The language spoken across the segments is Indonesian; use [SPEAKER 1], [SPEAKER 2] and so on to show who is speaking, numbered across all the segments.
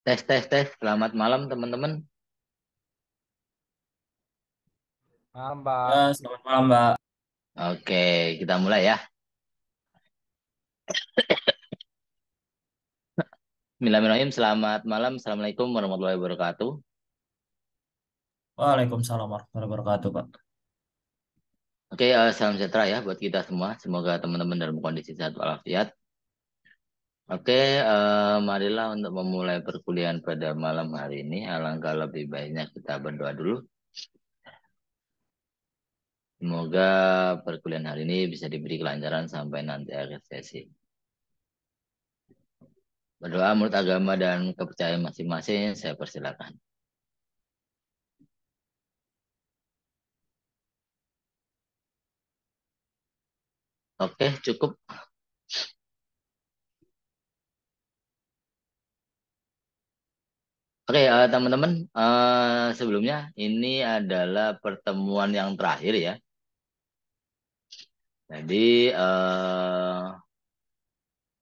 [SPEAKER 1] Tes, tes, tes. Selamat malam, teman-teman.
[SPEAKER 2] Malam, Mbak. Ya, selamat
[SPEAKER 1] malam, Mbak. Oke, kita mulai ya. Bismillahirrahmanirrahim. Selamat malam. Assalamualaikum warahmatullahi wabarakatuh.
[SPEAKER 3] Waalaikumsalam warahmatullahi wabarakatuh, Pak.
[SPEAKER 1] Oke, eh, salam sejahtera ya buat kita semua. Semoga teman-teman dalam kondisi sehat walafiat. Oke, uh, marilah untuk memulai perkuliahan pada malam hari ini. Alangkah lebih baiknya kita berdoa dulu. Semoga perkuliahan hari ini bisa diberi kelancaran sampai nanti akhir sesi. Berdoa menurut agama dan kepercayaan masing-masing, saya persilakan. Oke, cukup. Oke, okay, uh, eh, teman-teman, uh, sebelumnya ini adalah pertemuan yang terakhir ya. Jadi uh,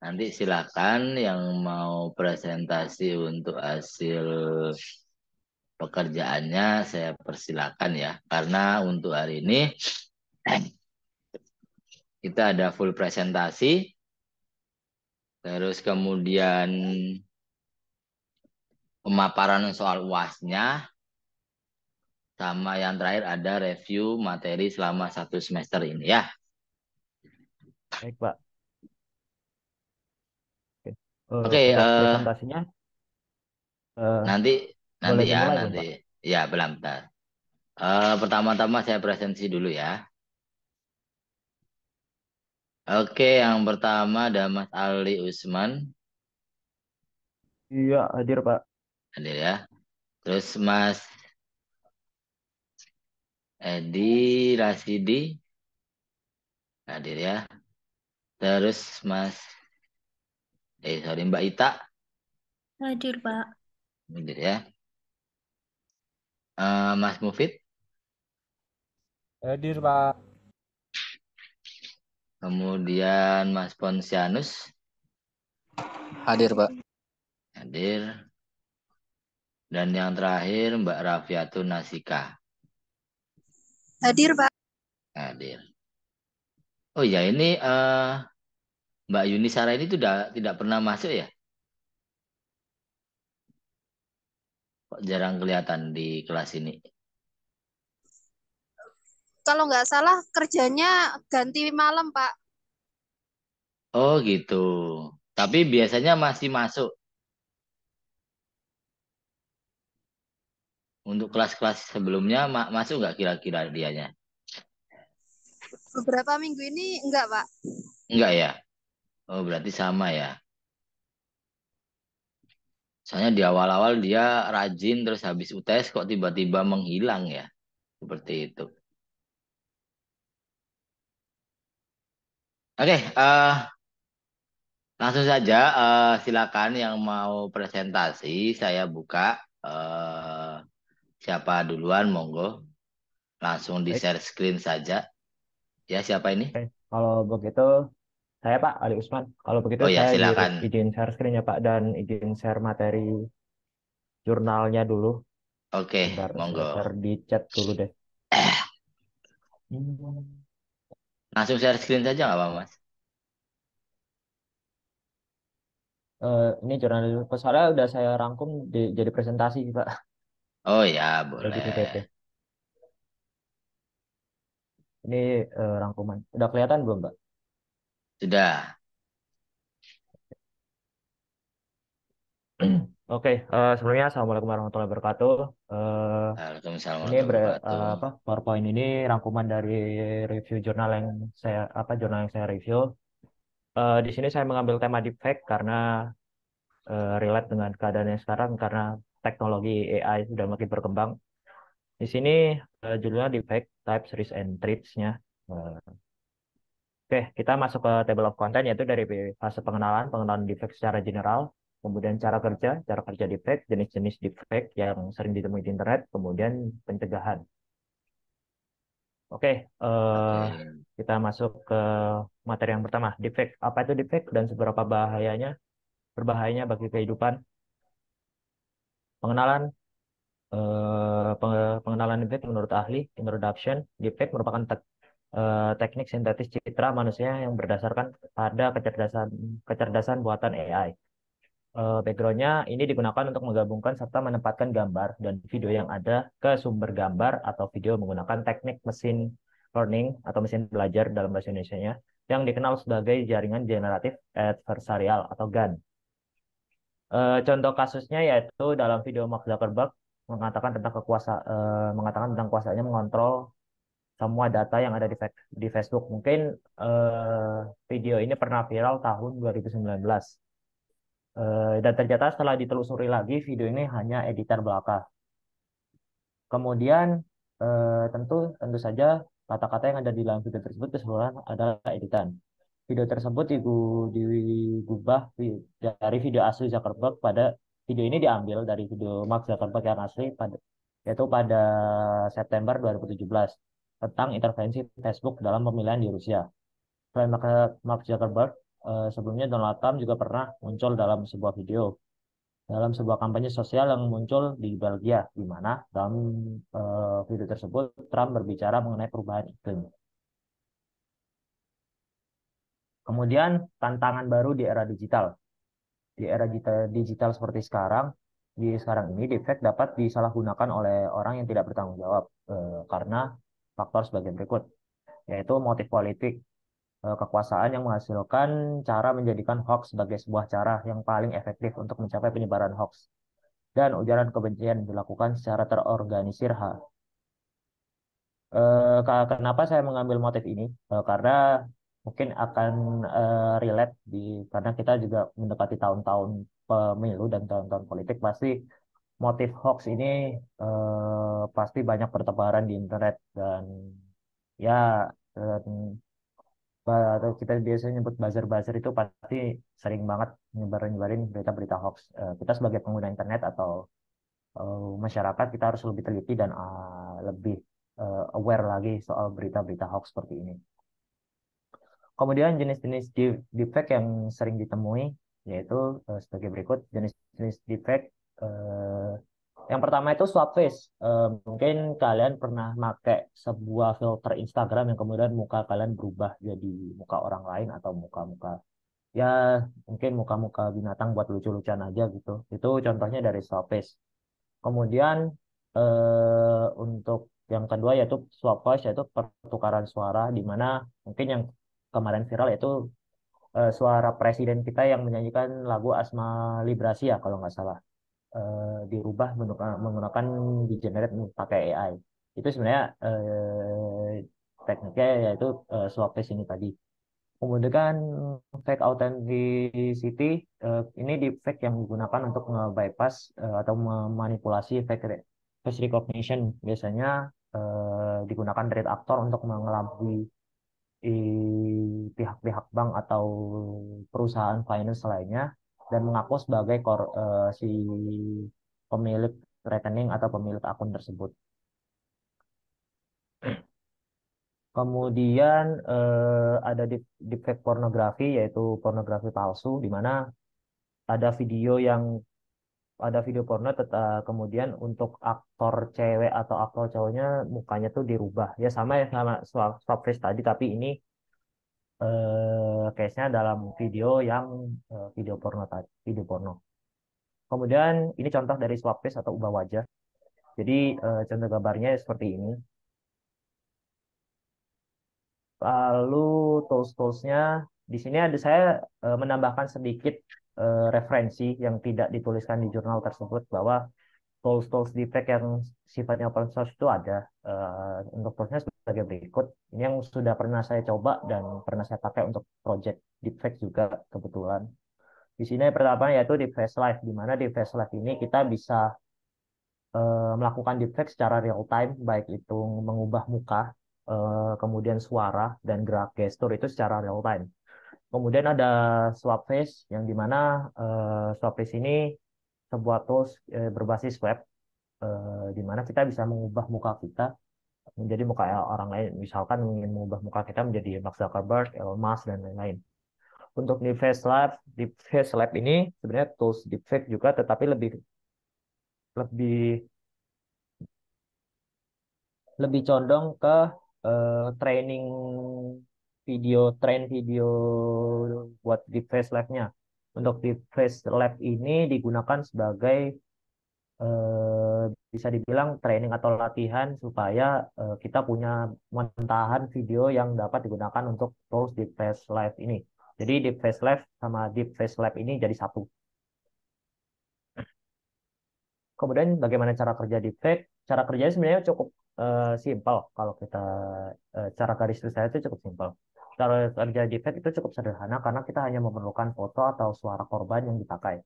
[SPEAKER 1] nanti silakan yang mau presentasi untuk hasil pekerjaannya saya persilakan ya. Karena untuk hari ini kita ada full presentasi, terus kemudian pemaparan soal uasnya sama yang terakhir ada review materi selama satu semester ini ya. Baik Pak.
[SPEAKER 3] Oke, uh, Oke uh, presentasinya
[SPEAKER 1] uh, nanti nanti ya mulai, nanti Pak. ya belum bentar. Uh, pertama-tama saya presensi dulu ya. Oke, yang pertama ada Mas Ali Usman.
[SPEAKER 3] Iya, hadir Pak.
[SPEAKER 1] Hadir ya. Terus Mas Edi Rasidi hadir ya. Terus Mas eh sorry Mbak Ita
[SPEAKER 2] hadir Pak
[SPEAKER 1] hadir ya. Uh, Mas Mufid hadir Pak. Kemudian Mas Ponsianus hadir Pak hadir. Dan yang terakhir Mbak Rafiatun Nasika. Hadir Pak. Hadir. Oh ya ini uh, Mbak Yuni Sarah ini tidak tidak pernah masuk ya? Kok jarang kelihatan di kelas ini?
[SPEAKER 3] Kalau nggak salah kerjanya ganti malam Pak.
[SPEAKER 1] Oh gitu. Tapi biasanya masih masuk. Untuk kelas-kelas sebelumnya ma masuk nggak kira-kira dianya? Beberapa minggu ini enggak, Pak. Enggak ya? Oh, berarti sama ya. Soalnya di awal-awal dia rajin terus habis UTS kok tiba-tiba menghilang ya. Seperti itu. Oke, uh, langsung saja uh, silakan yang mau presentasi saya buka uh, Siapa duluan monggo? Langsung di share screen saja. Ya,
[SPEAKER 3] siapa ini? Oke. Kalau begitu saya Pak Ali Usman. Kalau begitu oh, ya, saya silakan. izin share screen ya Pak dan izin share materi jurnalnya dulu. Oke, Bentar, monggo. Share di chat dulu deh.
[SPEAKER 1] Langsung share screen saja nggak apa Mas?
[SPEAKER 3] Uh, ini jurnal dulu. Soalnya udah saya rangkum di, jadi presentasi Pak. Oh ya, boleh. Lebih Ini uh, rangkuman. Udah kelihatan belum, Mbak? Sudah. Oke, uh, sebelumnya Assalamualaikum warahmatullahi wabarakatuh. Halo, eh, assalamualaikum. ini ber, uh, apa PowerPoint ini rangkuman dari review jurnal yang saya apa jurnal yang saya review. Uh, di sini saya mengambil tema deepfake karena uh, relate dengan keadaan yang sekarang karena teknologi AI sudah makin berkembang. Di sini uh, judulnya Defect, Types, Risk, and Threats-nya. Uh, eh, Oke, okay, kita masuk ke table of content yaitu dari fase pengenalan, pengenalan defect secara general, kemudian cara kerja, cara kerja defect, jenis-jenis defect yang sering ditemui di internet, kemudian pencegahan. Oke, okay, uh, eh, kita masuk ke materi yang pertama, defect. Apa itu defect dan seberapa bahayanya? Berbahayanya bagi kehidupan. Pengenalan eh, pengenalan deepfake menurut ahli introduction deepfake merupakan te eh, teknik sintetis citra manusia yang berdasarkan pada kecerdasan kecerdasan buatan AI. Eh, backgroundnya ini digunakan untuk menggabungkan serta menempatkan gambar dan video yang ada ke sumber gambar atau video menggunakan teknik mesin learning atau mesin belajar dalam bahasa Indonesia-nya yang dikenal sebagai jaringan generatif adversarial atau GAN. Uh, contoh kasusnya yaitu dalam video Mark Zuckerberg mengatakan tentang kekuasa uh, mengatakan tentang kuasanya mengontrol semua data yang ada di, di Facebook. Mungkin uh, video ini pernah viral tahun 2019. Uh, dan ternyata setelah ditelusuri lagi video ini hanya editor belaka. Kemudian uh, tentu tentu saja kata-kata yang ada di dalam video tersebut keseluruhan adalah editan. Video tersebut diubah dari video asli Zuckerberg pada video ini diambil dari video Mark Zuckerberg yang asli pada yaitu pada September 2017 tentang intervensi Facebook dalam pemilihan di Rusia. Selain Mark Zuckerberg, eh, sebelumnya Donald Trump juga pernah muncul dalam sebuah video dalam sebuah kampanye sosial yang muncul di Belgia, di mana dalam eh, video tersebut Trump berbicara mengenai perubahan iklim. Kemudian tantangan baru di era digital. Di era digital, seperti sekarang, di sekarang ini defect dapat disalahgunakan oleh orang yang tidak bertanggung jawab eh, karena faktor sebagai berikut, yaitu motif politik, eh, kekuasaan yang menghasilkan cara menjadikan hoax sebagai sebuah cara yang paling efektif untuk mencapai penyebaran hoax, dan ujaran kebencian dilakukan secara terorganisir eh, kenapa saya mengambil motif ini? Eh, karena mungkin akan uh, relate di karena kita juga mendekati tahun-tahun pemilu dan tahun-tahun politik pasti motif hoax ini uh, pasti banyak bertebaran di internet dan ya dan atau kita biasanya nyebut buzzer-buzzer itu pasti sering banget nyebarin-nyebarin berita-berita hoax. Eh, kita sebagai pengguna internet atau masyarakat kita harus lebih teliti dan ah, lebih aware lagi soal berita-berita hoax seperti ini. Kemudian jenis-jenis defect yang sering ditemui yaitu eh, sebagai berikut jenis-jenis defect. Eh, yang pertama itu swap face. Eh, mungkin kalian pernah pakai sebuah filter Instagram yang kemudian muka kalian berubah jadi muka orang lain atau muka-muka ya mungkin muka-muka binatang buat lucu-lucuan aja gitu. Itu contohnya dari swap face. Kemudian untuk yang kedua yaitu swap voice yaitu pertukaran suara di mana mungkin yang kemarin viral yaitu uh, suara presiden kita yang menyanyikan lagu Asma Librasi ya kalau nggak salah uh, dirubah eh, menggunakan di generate pakai AI itu sebenarnya uh, tekniknya yaitu uh, swap test ini tadi kemudian fake authenticity uh, ini di fake yang digunakan untuk bypass uh, atau memanipulasi fake face recognition biasanya uh, digunakan dari aktor untuk mengelabui pihak-pihak bank atau perusahaan finance lainnya dan mengaku sebagai kor, uh, si pemilik rekening atau pemilik akun tersebut. Kemudian eh, ada deepfake pornografi yaitu pornografi palsu di mana ada video yang ada video porno kemudian untuk aktor cewek atau aktor cowoknya mukanya tuh dirubah ya sama ya sama swap, swap face tadi tapi ini eh, case-nya dalam video yang eh, video porno tadi video porno kemudian ini contoh dari swap face atau ubah wajah jadi eh, contoh gambarnya seperti ini lalu tools-toolsnya di sini ada saya eh, menambahkan sedikit Eh, referensi yang tidak dituliskan di jurnal tersebut bahwa tools-tools di pack yang sifatnya open source itu ada uh, untuk prosesnya sebagai berikut ini yang sudah pernah saya coba dan pernah saya pakai untuk project deepfake juga kebetulan di sini yang pertama yaitu di face Live di mana di face Live ini kita bisa uh, melakukan deepfake secara real time baik itu mengubah muka uh, kemudian suara dan gerak gestur itu secara real time Kemudian ada swap face yang dimana uh, eh, swap face ini sebuah tools uh, berbasis web uh, eh, dimana kita bisa mengubah muka kita menjadi muka orang lain. Misalkan ingin mengubah muka kita menjadi Mark Zuckerberg, Elon Musk, dan lain-lain. Untuk di Face Lab, di Face Lab ini sebenarnya tools deepfake juga, tetapi lebih lebih lebih condong ke uh, training video trend video buat di face live-nya. Untuk di face live ini digunakan sebagai eh, bisa dibilang training atau latihan supaya eh, kita punya mentahan video yang dapat digunakan untuk post di face live ini. Jadi di face live sama di face live ini jadi satu. Kemudian bagaimana cara kerja di face Cara kerjanya sebenarnya cukup uh, simpel kalau kita uh, cara garis tulis itu cukup simpel. Kalau kerja di itu cukup sederhana karena kita hanya memerlukan foto atau suara korban yang dipakai.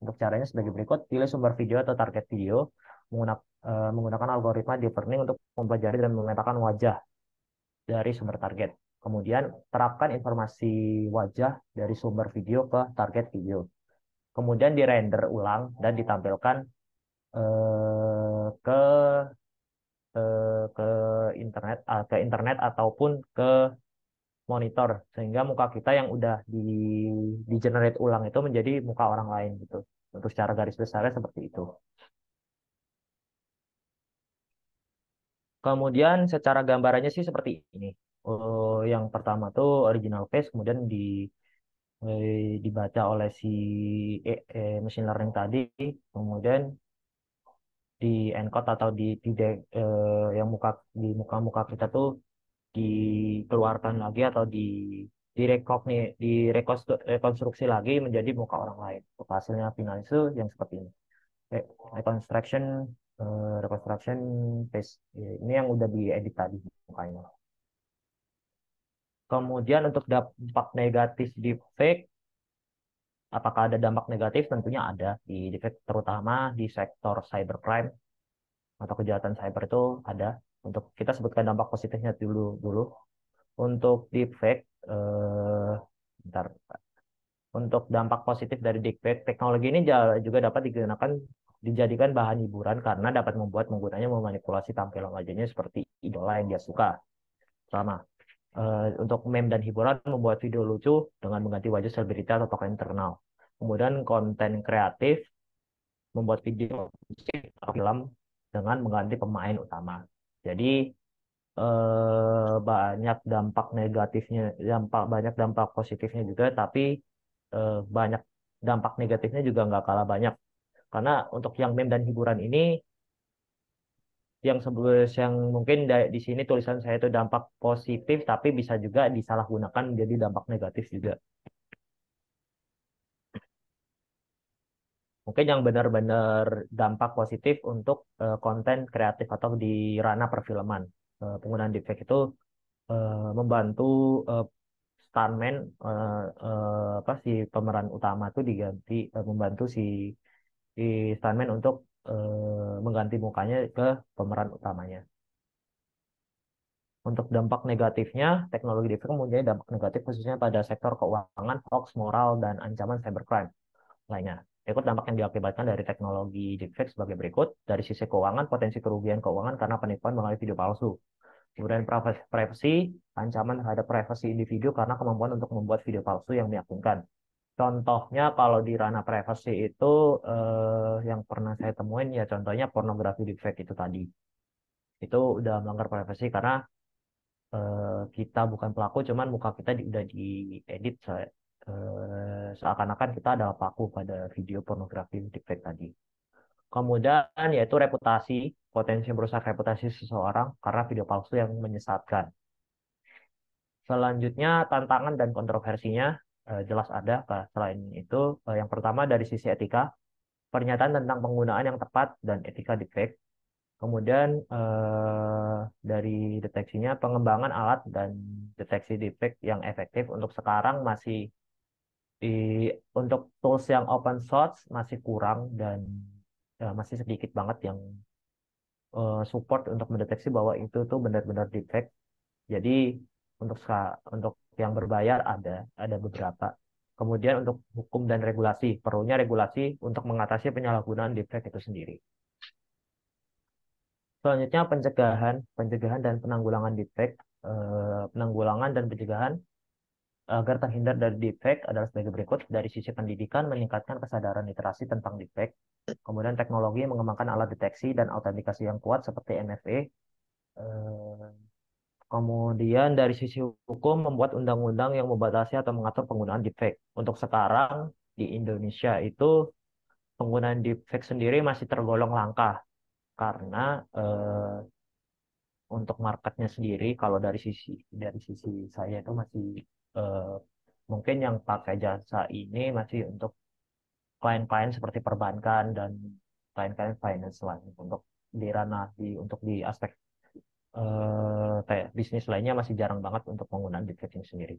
[SPEAKER 3] Untuk caranya sebagai berikut, pilih sumber video atau target video eh, menggunakan, algoritma deep learning untuk mempelajari dan memetakan wajah dari sumber target. Kemudian terapkan informasi wajah dari sumber video ke target video. Kemudian dirender ulang dan ditampilkan eh, ke eh, ke internet ke internet ataupun ke monitor sehingga muka kita yang udah di di generate ulang itu menjadi muka orang lain gitu. Untuk secara garis besarnya seperti itu. Kemudian secara gambarannya sih seperti ini. Uh, yang pertama tuh original face, kemudian di uh, dibaca oleh si eh, eh, machine learning tadi, kemudian di encode atau di, di eh, yang muka di muka-muka kita tuh dikeluarkan lagi atau di direkogni direkonstruksi lagi menjadi muka orang lain. Hasilnya final itu yang seperti ini. Reconstruction uh, reconstruction face ya, ini yang udah diedit tadi mukanya. Kemudian untuk dampak negatif di fake apakah ada dampak negatif? Tentunya ada di defect terutama di sektor cybercrime atau kejahatan cyber itu ada untuk kita sebutkan dampak positifnya dulu dulu untuk deepfake eh, bentar untuk dampak positif dari deepfake teknologi ini juga dapat digunakan dijadikan bahan hiburan karena dapat membuat penggunanya memanipulasi tampilan wajahnya seperti idola yang dia suka sama Uh, untuk meme dan hiburan membuat video lucu dengan mengganti wajah selebritas atau tokoh internal. Kemudian konten kreatif membuat video musik atau film dengan mengganti pemain utama. Jadi eh, banyak dampak negatifnya, dampak banyak dampak positifnya juga, tapi eh, banyak dampak negatifnya juga nggak kalah banyak. Karena untuk yang meme dan hiburan ini, yang sebelumnya yang mungkin di sini tulisan saya itu dampak positif, tapi bisa juga disalahgunakan menjadi dampak negatif juga. mungkin yang benar-benar dampak positif untuk uh, konten kreatif atau di ranah perfilman. Uh, penggunaan deepfake itu uh, membantu uh, stuntman uh, uh, apa si pemeran utama itu diganti uh, membantu si, si stuntman untuk uh, mengganti mukanya ke pemeran utamanya. Untuk dampak negatifnya, teknologi deepfake mempunyai dampak negatif khususnya pada sektor keuangan, hoax, moral, dan ancaman cybercrime lainnya. Berikut dampak yang diakibatkan dari teknologi deepfake sebagai berikut. Dari sisi keuangan, potensi kerugian keuangan karena penipuan melalui video palsu. Kemudian privacy, ancaman terhadap privasi individu karena kemampuan untuk membuat video palsu yang meyakinkan. Contohnya kalau di ranah privacy itu eh, yang pernah saya temuin ya contohnya pornografi deepfake itu tadi. Itu udah melanggar privacy karena eh, kita bukan pelaku cuman muka kita di, udah diedit Eh, seakan-akan kita adalah paku pada video pornografi deepfake tadi. Kemudian yaitu reputasi, potensi merusak reputasi seseorang karena video palsu yang menyesatkan. Selanjutnya tantangan dan kontroversinya eh, jelas ada. Selain itu, eh, yang pertama dari sisi etika, pernyataan tentang penggunaan yang tepat dan etika deepfake. Kemudian dari deteksinya, pengembangan alat dan deteksi deepfake yang efektif untuk sekarang masih di untuk tools yang open source masih kurang dan ya, masih sedikit banget yang uh, support untuk mendeteksi bahwa itu tuh benar-benar defect. Jadi untuk untuk yang berbayar ada ada beberapa. Kemudian untuk hukum dan regulasi, perlunya regulasi untuk mengatasi penyalahgunaan defect itu sendiri. Selanjutnya pencegahan, pencegahan dan penanggulangan defect, eh, penanggulangan dan pencegahan agar terhindar dari defek adalah sebagai berikut. Dari sisi pendidikan, meningkatkan kesadaran literasi tentang defek. Kemudian teknologi mengembangkan alat deteksi dan autentikasi yang kuat seperti MFA. Eh, kemudian dari sisi hukum, membuat undang-undang yang membatasi atau mengatur penggunaan defek. Untuk sekarang di Indonesia itu penggunaan defek sendiri masih tergolong langka karena eh, untuk marketnya sendiri kalau dari sisi dari sisi saya itu masih Eh, mungkin yang pakai jasa ini masih untuk klien-klien seperti perbankan dan klien-klien finance lain untuk di ranah di untuk di aspek eh, bisnis lainnya masih jarang banget untuk penggunaan deep sendiri.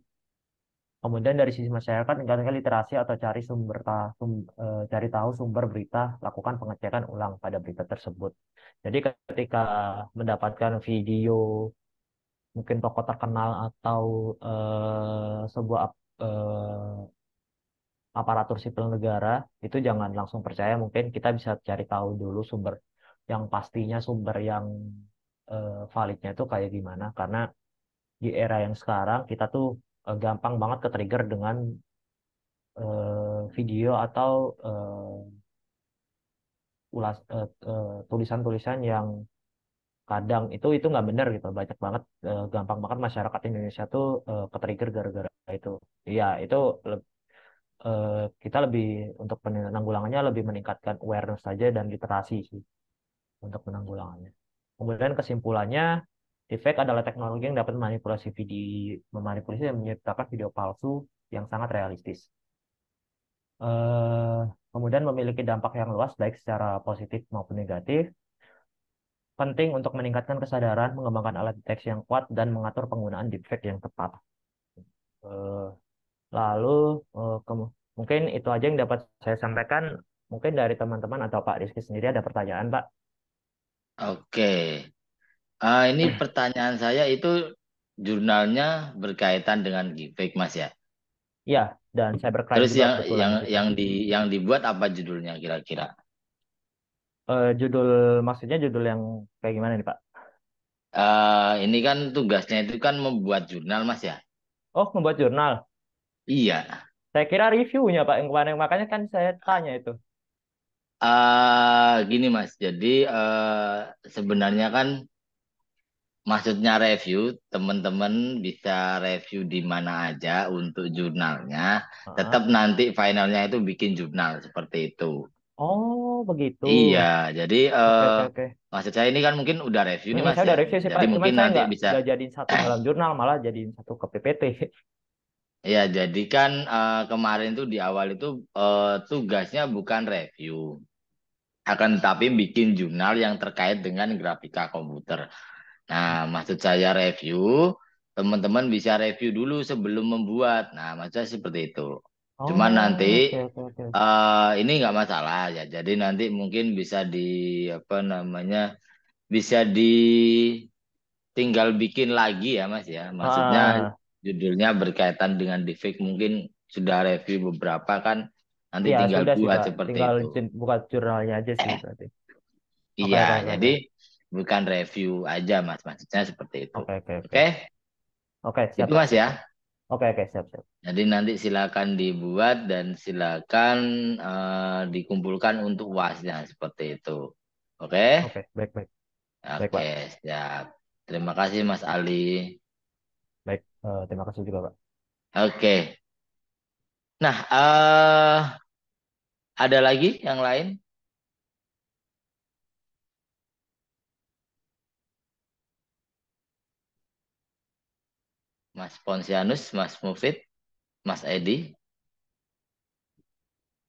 [SPEAKER 3] Kemudian dari sisi masyarakat, tingkatkan literasi atau cari sumber, ta, sum, e, cari tahu sumber berita, lakukan pengecekan ulang pada berita tersebut. Jadi ketika mendapatkan video mungkin toko terkenal atau uh, sebuah uh, aparatur sipil negara itu jangan langsung percaya mungkin kita bisa cari tahu dulu sumber yang pastinya sumber yang uh, validnya itu kayak gimana karena di era yang sekarang kita tuh uh, gampang banget ke trigger dengan uh, video atau uh, ulas uh, uh, tulisan-tulisan yang kadang itu itu nggak benar gitu banyak banget uh, gampang banget masyarakat Indonesia tuh uh, ketrigger gara-gara itu ya itu uh, kita lebih untuk penanggulangannya lebih meningkatkan awareness saja dan literasi sih untuk penanggulangannya kemudian kesimpulannya deepfake adalah teknologi yang dapat manipulasi video memanipulasi dan menciptakan video palsu yang sangat realistis uh, kemudian memiliki dampak yang luas baik secara positif maupun negatif penting untuk meningkatkan kesadaran, mengembangkan alat deteksi yang kuat, dan mengatur penggunaan deepfake yang tepat. Eh, lalu, eh, mungkin itu aja yang dapat saya sampaikan. Mungkin dari teman-teman atau Pak Rizky sendiri ada pertanyaan, Pak?
[SPEAKER 1] Oke. Uh, ini pertanyaan saya itu jurnalnya berkaitan dengan deepfake, Mas ya?
[SPEAKER 3] Iya, dan saya berkaitan. Terus yang yang yang di
[SPEAKER 1] yang dibuat apa judulnya kira-kira?
[SPEAKER 3] uh, judul maksudnya judul yang kayak gimana nih Pak?
[SPEAKER 1] Uh, ini kan tugasnya itu kan membuat jurnal Mas ya. Oh, membuat jurnal. Iya. Saya kira reviewnya Pak yang kemarin makanya kan saya tanya itu. Uh, gini Mas, jadi uh, sebenarnya kan maksudnya review teman-teman bisa review di mana aja untuk jurnalnya. Tetap nanti finalnya itu bikin jurnal seperti itu.
[SPEAKER 3] Oh, begitu. Iya, jadi eh, Oke, oke, eh, oke. maksud
[SPEAKER 1] saya ini kan mungkin
[SPEAKER 3] udah review nih Mas saya ya. udah review sih, Jadi Pak. mungkin saya nanti nggak bisa nggak jadiin satu dalam jurnal, malah jadiin satu ke PPT.
[SPEAKER 1] ya jadi kan uh, kemarin tuh di awal itu uh, tugasnya bukan review. Akan tetapi bikin jurnal yang terkait dengan grafika komputer. Nah, maksud saya review, teman-teman bisa review dulu sebelum membuat. Nah, maksud saya seperti itu. Oh, Cuman nanti oke, oke, oke. eh, ini nggak masalah ya. Jadi nanti mungkin bisa di apa namanya bisa di tinggal bikin lagi ya Mas ya. Maksudnya Ah, judulnya berkaitan dengan deepfake mungkin sudah review beberapa kan. Nanti ya tinggal sudah sih buat Kak, seperti tinggal itu.
[SPEAKER 3] buka jurnalnya aja sih eh, berarti. Iya,
[SPEAKER 1] oke, oke, oke. jadi bukan review aja Mas. Maksudnya seperti itu. Oke, oke, oke. Oke,
[SPEAKER 3] Oke, siap, itu Mas ya. Oke, oke, siap, siap.
[SPEAKER 1] Jadi nanti silakan dibuat dan silakan uh, dikumpulkan untuk wasnya seperti itu. Oke? Okay?
[SPEAKER 3] Oke, baik, baik. Oke, okay, siap. Terima kasih Mas
[SPEAKER 1] Ali.
[SPEAKER 3] Baik, uh, terima kasih juga, Pak.
[SPEAKER 1] Oke. Okay. Nah, uh, ada lagi yang lain? Mas Ponsianus, Mas Mufid, Mas Edi.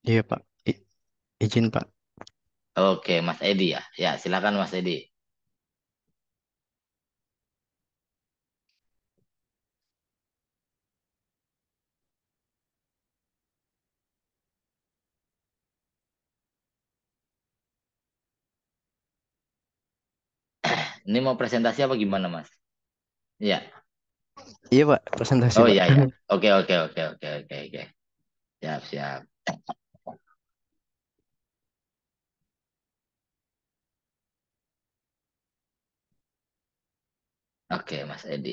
[SPEAKER 2] Iya, Pak. I izin, Pak.
[SPEAKER 1] Oke, Mas Edi ya. Ya, silakan Mas Edi. Ini mau presentasi apa gimana, Mas?
[SPEAKER 2] Ya. Iya Pak, presentasi. Oh Pak. iya
[SPEAKER 1] iya. Oke oke oke oke oke oke. Siap siap. Oke Mas Edi.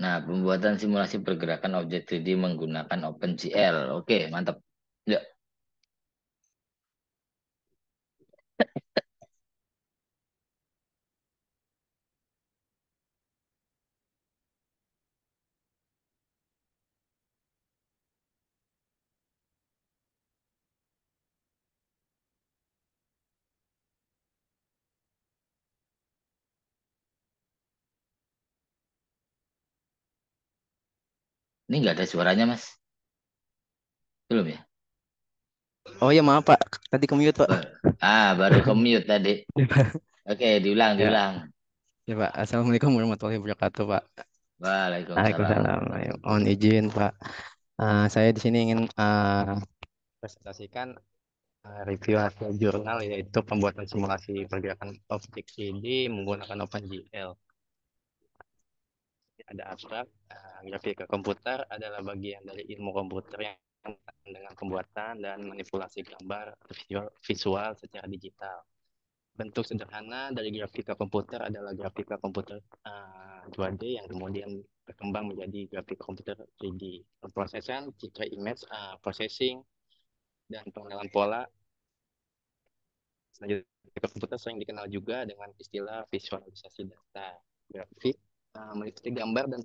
[SPEAKER 1] Nah pembuatan simulasi pergerakan objek 3D menggunakan OpenGL. Oke mantap. Ini nggak ada suaranya, Mas. Belum ya? Oh ya maaf Pak, tadi ke mute Pak. Ah baru ke mute tadi. Iya, Oke diulang iya. diulang.
[SPEAKER 2] Ya Pak, Assalamualaikum warahmatullahi wabarakatuh Pak.
[SPEAKER 1] Waalaikumsalam. Waalaikumsalam.
[SPEAKER 2] Mohon izin Pak. Uh, saya di sini ingin uh, presentasikan uh, review hasil jurnal yaitu pembuatan simulasi pergerakan objek CD menggunakan OpenGL ada abstrak uh, eh, grafika komputer adalah bagian dari ilmu komputer yang dengan pembuatan dan manipulasi gambar visual, visual secara digital. Bentuk sederhana dari grafika komputer adalah grafika komputer uh, eh, 2D yang kemudian berkembang menjadi grafika komputer 3D. Pemrosesan, citra image, uh, processing, dan pengenalan pola. Selanjutnya, komputer sering dikenal juga dengan istilah visualisasi data. Grafik uh, nah, mengikuti gambar dan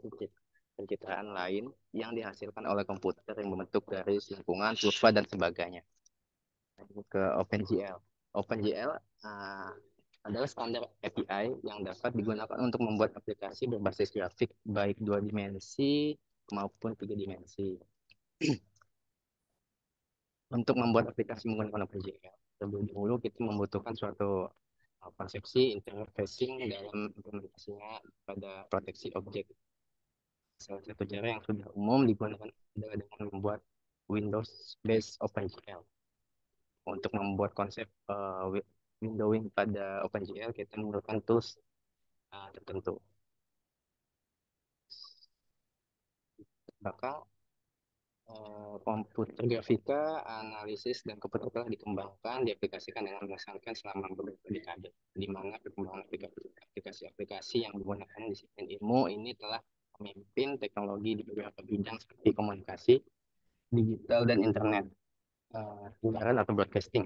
[SPEAKER 2] pencitraan lain yang dihasilkan oleh komputer yang membentuk garis, lingkungan, kurva, dan sebagainya. ke OpenGL. OpenGL uh, adalah standar API yang dapat digunakan untuk membuat aplikasi berbasis grafik baik dua dimensi maupun tiga dimensi. untuk membuat aplikasi menggunakan OpenGL, terlebih dahulu kita membutuhkan suatu konsepsi internal facing dalam implementasinya pada proteksi objek. Salah satu cara yang sudah umum digunakan adalah dengan membuat Windows-based OpenGL. Untuk membuat konsep uh, windowing pada OpenGL, kita menggunakan tools uh, tertentu. Bakal komputer eh, grafika, analisis, dan komputer telah dikembangkan, diaplikasikan dengan mengesankan selama beberapa dekade, di mana perkembangan aplikasi-aplikasi yang digunakan di disiplin ilmu ini telah memimpin teknologi di beberapa bidang seperti komunikasi, digital, dan internet, siaran eh, uh, atau broadcasting,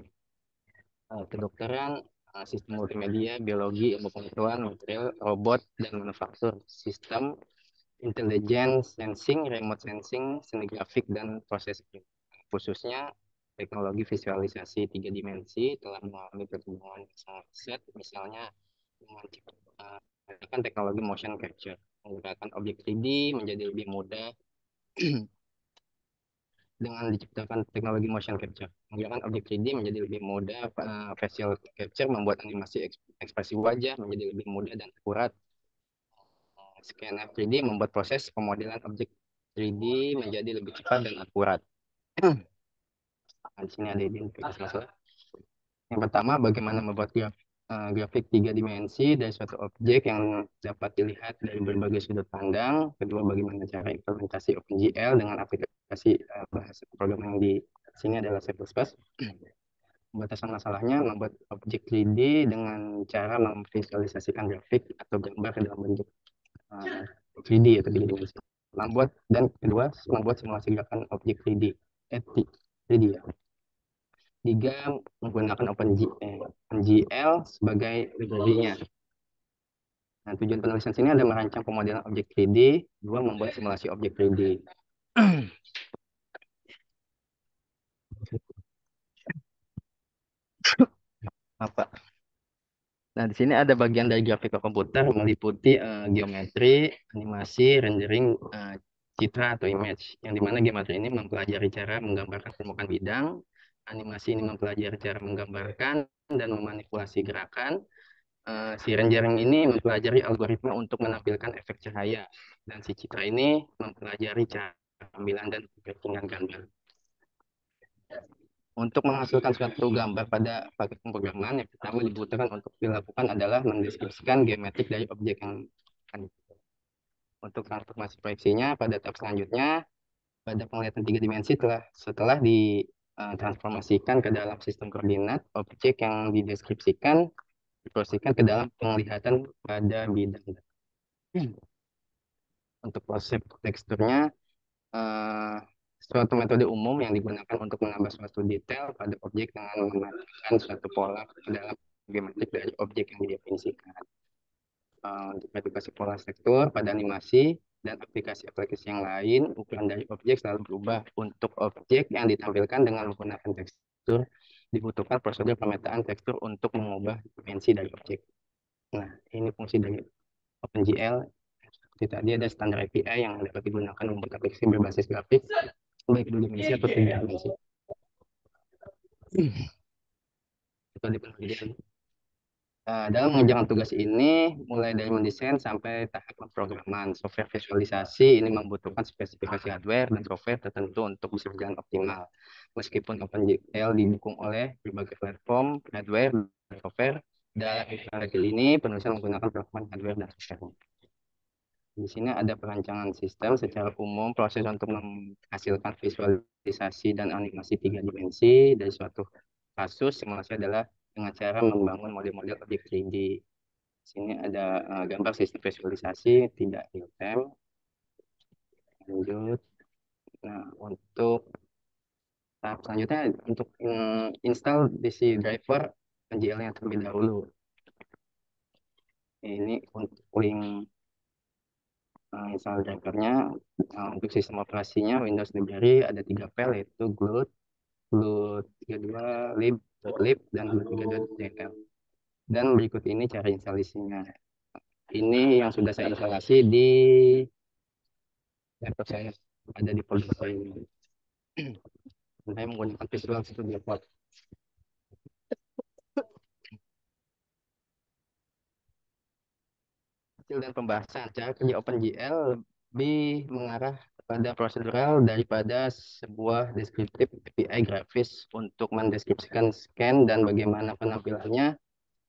[SPEAKER 2] uh, kedokteran, uh, sistem multimedia, biologi, ilmu pengetahuan, material, robot, dan manufaktur, sistem, intelligence, sensing, remote sensing, seni grafik, dan proses khususnya teknologi visualisasi tiga dimensi telah mengalami pertumbuhan yang sangat pesat, misalnya dengan eh, menggunakan teknologi motion capture, menggunakan objek 3D menjadi lebih mudah dengan diciptakan teknologi motion capture. Menggunakan objek 3D menjadi lebih mudah, facial eh, capture membuat animasi ekspresi wajah menjadi lebih mudah dan akurat, F 3D membuat proses pemodelan objek 3D menjadi lebih cepat dan akurat. Nah, di sini ada identifikasi masalah. Yang pertama, bagaimana membuat graf, eh, grafik tiga dimensi dari suatu objek yang dapat dilihat dari berbagai sudut pandang. Kedua, bagaimana cara implementasi OpenGL dengan aplikasi eh, bahasa program yang di sini adalah Space. Batasan masalahnya membuat objek 3D dengan cara memvisualisasikan grafik atau gambar dalam bentuk uh, 3D atau digital membuat dan kedua membuat simulasi gerakan objek 3D eh, 3D ya tiga menggunakan OpenGL sebagai library-nya nah tujuan penulisan sini adalah merancang pemodelan objek 3D dua membuat simulasi objek 3D apa Nah, di sini ada bagian dari grafika komputer meliputi uh, geometri, animasi, rendering, uh, citra atau image, yang dimana geometri ini mempelajari cara menggambarkan permukaan bidang, animasi ini mempelajari cara menggambarkan dan memanipulasi gerakan, uh, si rendering ini mempelajari algoritma untuk menampilkan efek cahaya, dan si citra ini mempelajari cara pengambilan dan perkembangan gambar. Untuk menghasilkan suatu gambar pada paket pemrograman, yang pertama dibutuhkan untuk dilakukan adalah mendeskripsikan geometrik dari objek yang akan Untuk transformasi proyeksinya, pada tahap selanjutnya, pada penglihatan tiga dimensi telah setelah ditransformasikan e, ke dalam sistem koordinat, objek yang dideskripsikan diproseskan ke dalam penglihatan pada bidang. Untuk konsep teksturnya, e, suatu metode umum yang digunakan untuk menambah suatu detail pada objek dengan menggunakan suatu pola dalam geometrik dari objek yang didefinisikan. Di eh, untuk pola sektor pada animasi dan aplikasi-aplikasi yang lain, ukuran dari objek selalu berubah untuk objek yang ditampilkan dengan menggunakan tekstur. Dibutuhkan prosedur pemetaan tekstur untuk mengubah dimensi dari objek. Nah, ini fungsi dari OpenGL. Seperti tadi ada standar API yang dapat digunakan untuk aplikasi berbasis grafik baik di Indonesia atau iya, tidak Indonesia. itu di penelitian nah, dalam mengerjakan tugas ini mulai dari mendesain sampai tahap pemrograman software visualisasi ini membutuhkan spesifikasi hardware dan software tertentu untuk bisa berjalan optimal meskipun OpenGL didukung oleh berbagai platform hardware dan software dalam kali ini penulisan menggunakan perangkat hardware dan software di sini ada perancangan sistem secara umum proses untuk menghasilkan visualisasi dan animasi tiga dimensi dari suatu kasus yang simulasi adalah dengan cara membangun model-model objek 3D. Di sini ada uh, gambar sistem visualisasi tidak real time. Lanjut. Nah, untuk tahap selanjutnya untuk mm, install DC driver NGL-nya terlebih dahulu. Ini untuk link install eh, drivernya uh, eh, untuk sistem operasinya Windows library ada tiga file yaitu glut glut32 lib .lib dan glut32.dll dan berikut ini cara instalasinya ini yang sudah saya instalasi di laptop saya ada di folder saya ini saya menggunakan Visual Studio Code kecil dan pembahasan cara kerja OpenGL lebih mengarah kepada prosedural daripada sebuah deskriptif API grafis untuk mendeskripsikan scan dan bagaimana penampilannya.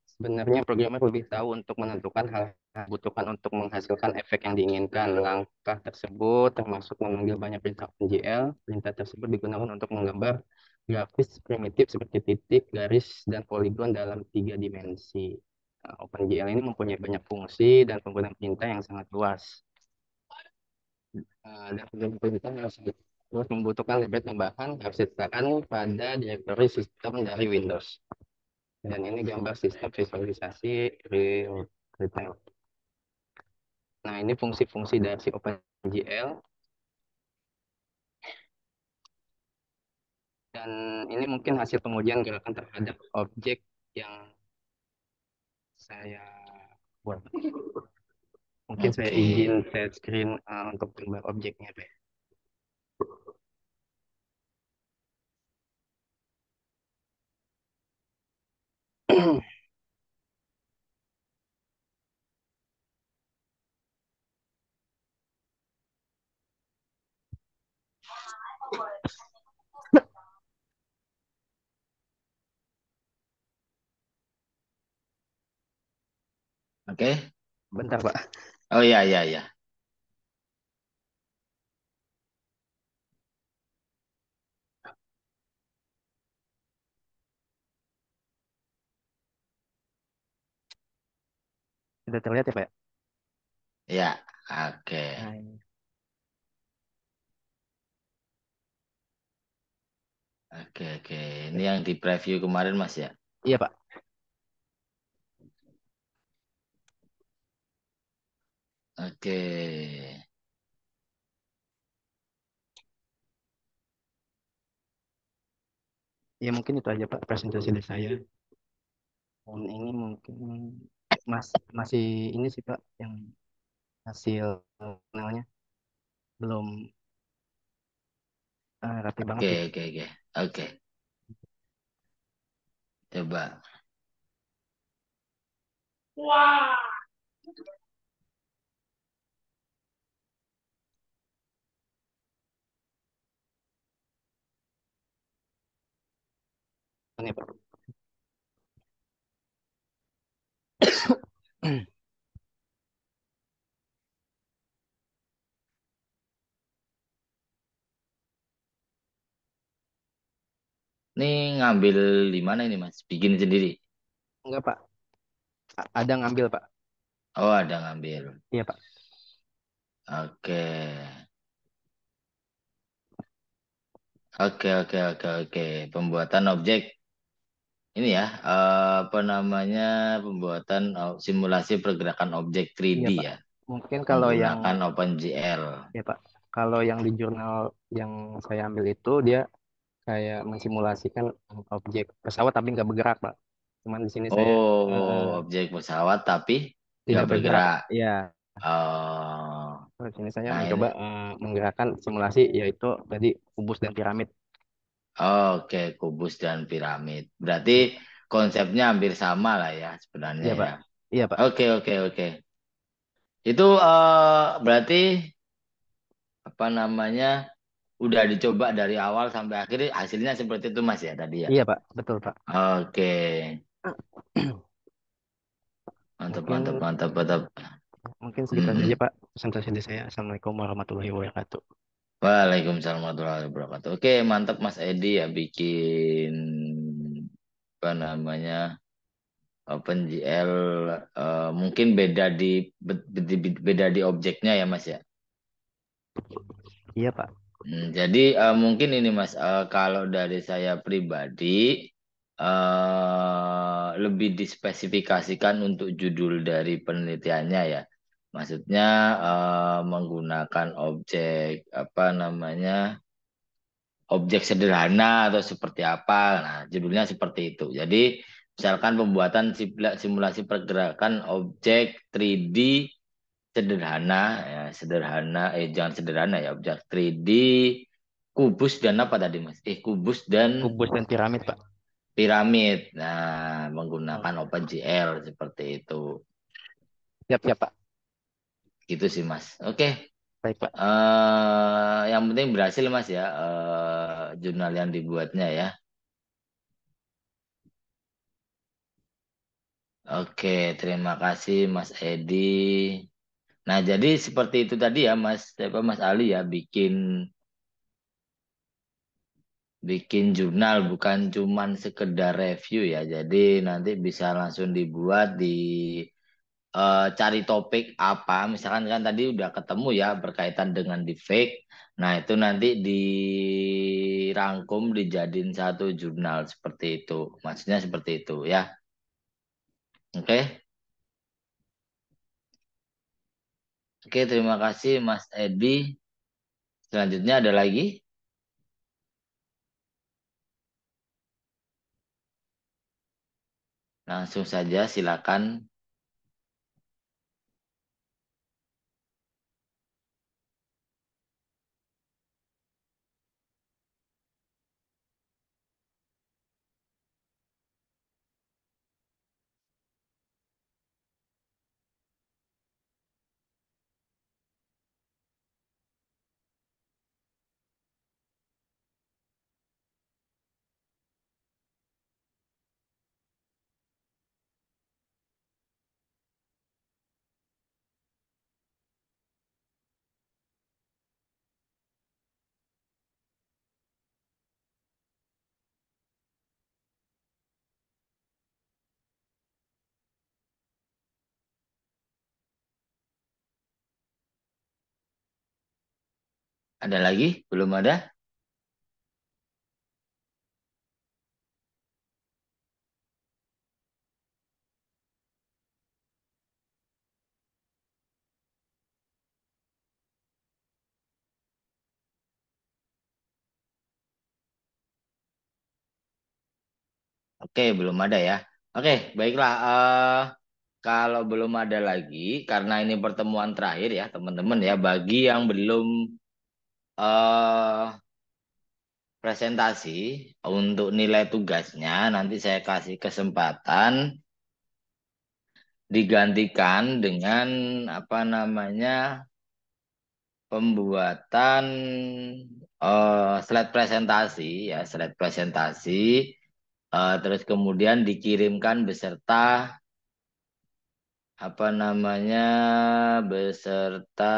[SPEAKER 2] Sebenarnya programmer lebih tahu untuk menentukan hal yang butuhkan untuk menghasilkan efek yang diinginkan. Langkah tersebut termasuk memanggil banyak perintah OpenGL. Perintah tersebut digunakan untuk menggambar grafis primitif seperti titik, garis, dan poligon dalam tiga dimensi. OpenGL ini mempunyai banyak fungsi dan penggunaan pintar yang sangat luas. Eh, dan penggunaan pintar yang sangat luas membutuhkan lebih tambahan harus ditetapkan pada direktori sistem dari Windows. Dan ini gambar sistem visualisasi real retail. Nah, ini fungsi-fungsi dari si OpenGL. Dan ini mungkin hasil pengujian gerakan terhadap objek yang saya buat mungkin okay. saya izin saya screen uh, untuk gambar objeknya deh
[SPEAKER 1] Oke. Bentar, Pak. Oh iya iya iya.
[SPEAKER 2] Sudah terlihat ya, Pak? Ya, iya, oke.
[SPEAKER 1] Nah, Oke, oke. Ini yang di preview kemarin, Mas ya? Iya, Pak. Oke.
[SPEAKER 2] Ya mungkin itu aja Pak presentasi dari saya. Dan ini mungkin mas masih ini sih Pak yang hasil namanya belum uh, rapi banget. Oke oke oke
[SPEAKER 1] oke. Coba. Wah. Wow. ya Pak. Ini ngambil di mana ini Mas? Bikin sendiri?
[SPEAKER 2] Enggak Pak. A ada ngambil Pak.
[SPEAKER 1] Oh ada ngambil. Iya Pak. Oke. Oke, oke, oke, oke. Pembuatan objek ini ya eh, apa namanya pembuatan eh, simulasi pergerakan objek 3D ya, ya.
[SPEAKER 2] Mungkin kalau yang
[SPEAKER 1] menggunakan OpenGL. Ya Pak. Kalau yang di
[SPEAKER 2] jurnal yang saya ambil itu dia kayak mensimulasikan objek pesawat tapi nggak bergerak Pak. Cuman di sini oh, saya Oh, eh,
[SPEAKER 1] objek pesawat tapi
[SPEAKER 2] tidak bergerak. Iya. Ya. Oh. Di sini saya nah, mencoba uh, menggerakkan simulasi
[SPEAKER 1] yaitu tadi kubus dan piramid Oke, kubus dan piramid. Berarti hmm. konsepnya hampir sama lah ya sebenarnya iya, Pak. Ya. Iya, Pak. Oke, oke, oke. Itu uh, berarti apa namanya? Udah dicoba dari awal sampai akhir hasilnya seperti itu Mas ya tadi ya. Iya, Pak. Betul, Pak. Oke. Mantap, mungkin, mantap, mantap, mantap.
[SPEAKER 2] Mungkin sekitar hmm. saja, Pak. sini saya. Assalamualaikum warahmatullahi wabarakatuh.
[SPEAKER 1] Waalaikumsalam warahmatullahi wabarakatuh. Oke, mantap Mas Edi ya bikin apa namanya Open eh, uh, eh, mungkin beda di beda di objeknya ya Mas ya. Iya Pak. Hmm, jadi uh, mungkin ini Mas uh, kalau dari saya pribadi uh, lebih dispesifikasikan untuk judul dari penelitiannya ya maksudnya uh, menggunakan objek apa namanya objek sederhana atau seperti apa nah judulnya seperti itu jadi misalkan pembuatan simulasi pergerakan objek 3D sederhana ya sederhana eh jangan sederhana ya objek 3D kubus dan apa tadi mas eh kubus dan kubus dan piramid pak piramid nah menggunakan oh. OpenGL seperti itu siap siap pak Gitu sih Mas. Oke. Okay. Baik Pak. Uh, yang penting berhasil Mas ya uh, jurnal yang dibuatnya ya. Oke, terima kasih Mas Edi. Nah, jadi seperti itu tadi ya Mas, siapa Mas Ali ya bikin bikin jurnal bukan cuman sekedar review ya. Jadi nanti bisa langsung dibuat di uh, cari topik apa misalkan kan tadi udah ketemu ya berkaitan dengan deepfake nah itu nanti dirangkum dijadiin satu jurnal seperti itu maksudnya seperti itu ya oke okay? oke okay, terima kasih Mas Edi selanjutnya ada lagi langsung saja silakan Ada lagi? Belum ada? Oke, belum ada ya. Oke, baiklah. Uh, kalau belum ada lagi, karena ini pertemuan terakhir ya, teman-teman ya, bagi yang belum uh, presentasi untuk nilai tugasnya nanti saya kasih kesempatan digantikan dengan apa namanya pembuatan uh, slide presentasi ya slide presentasi uh, terus kemudian dikirimkan beserta apa namanya beserta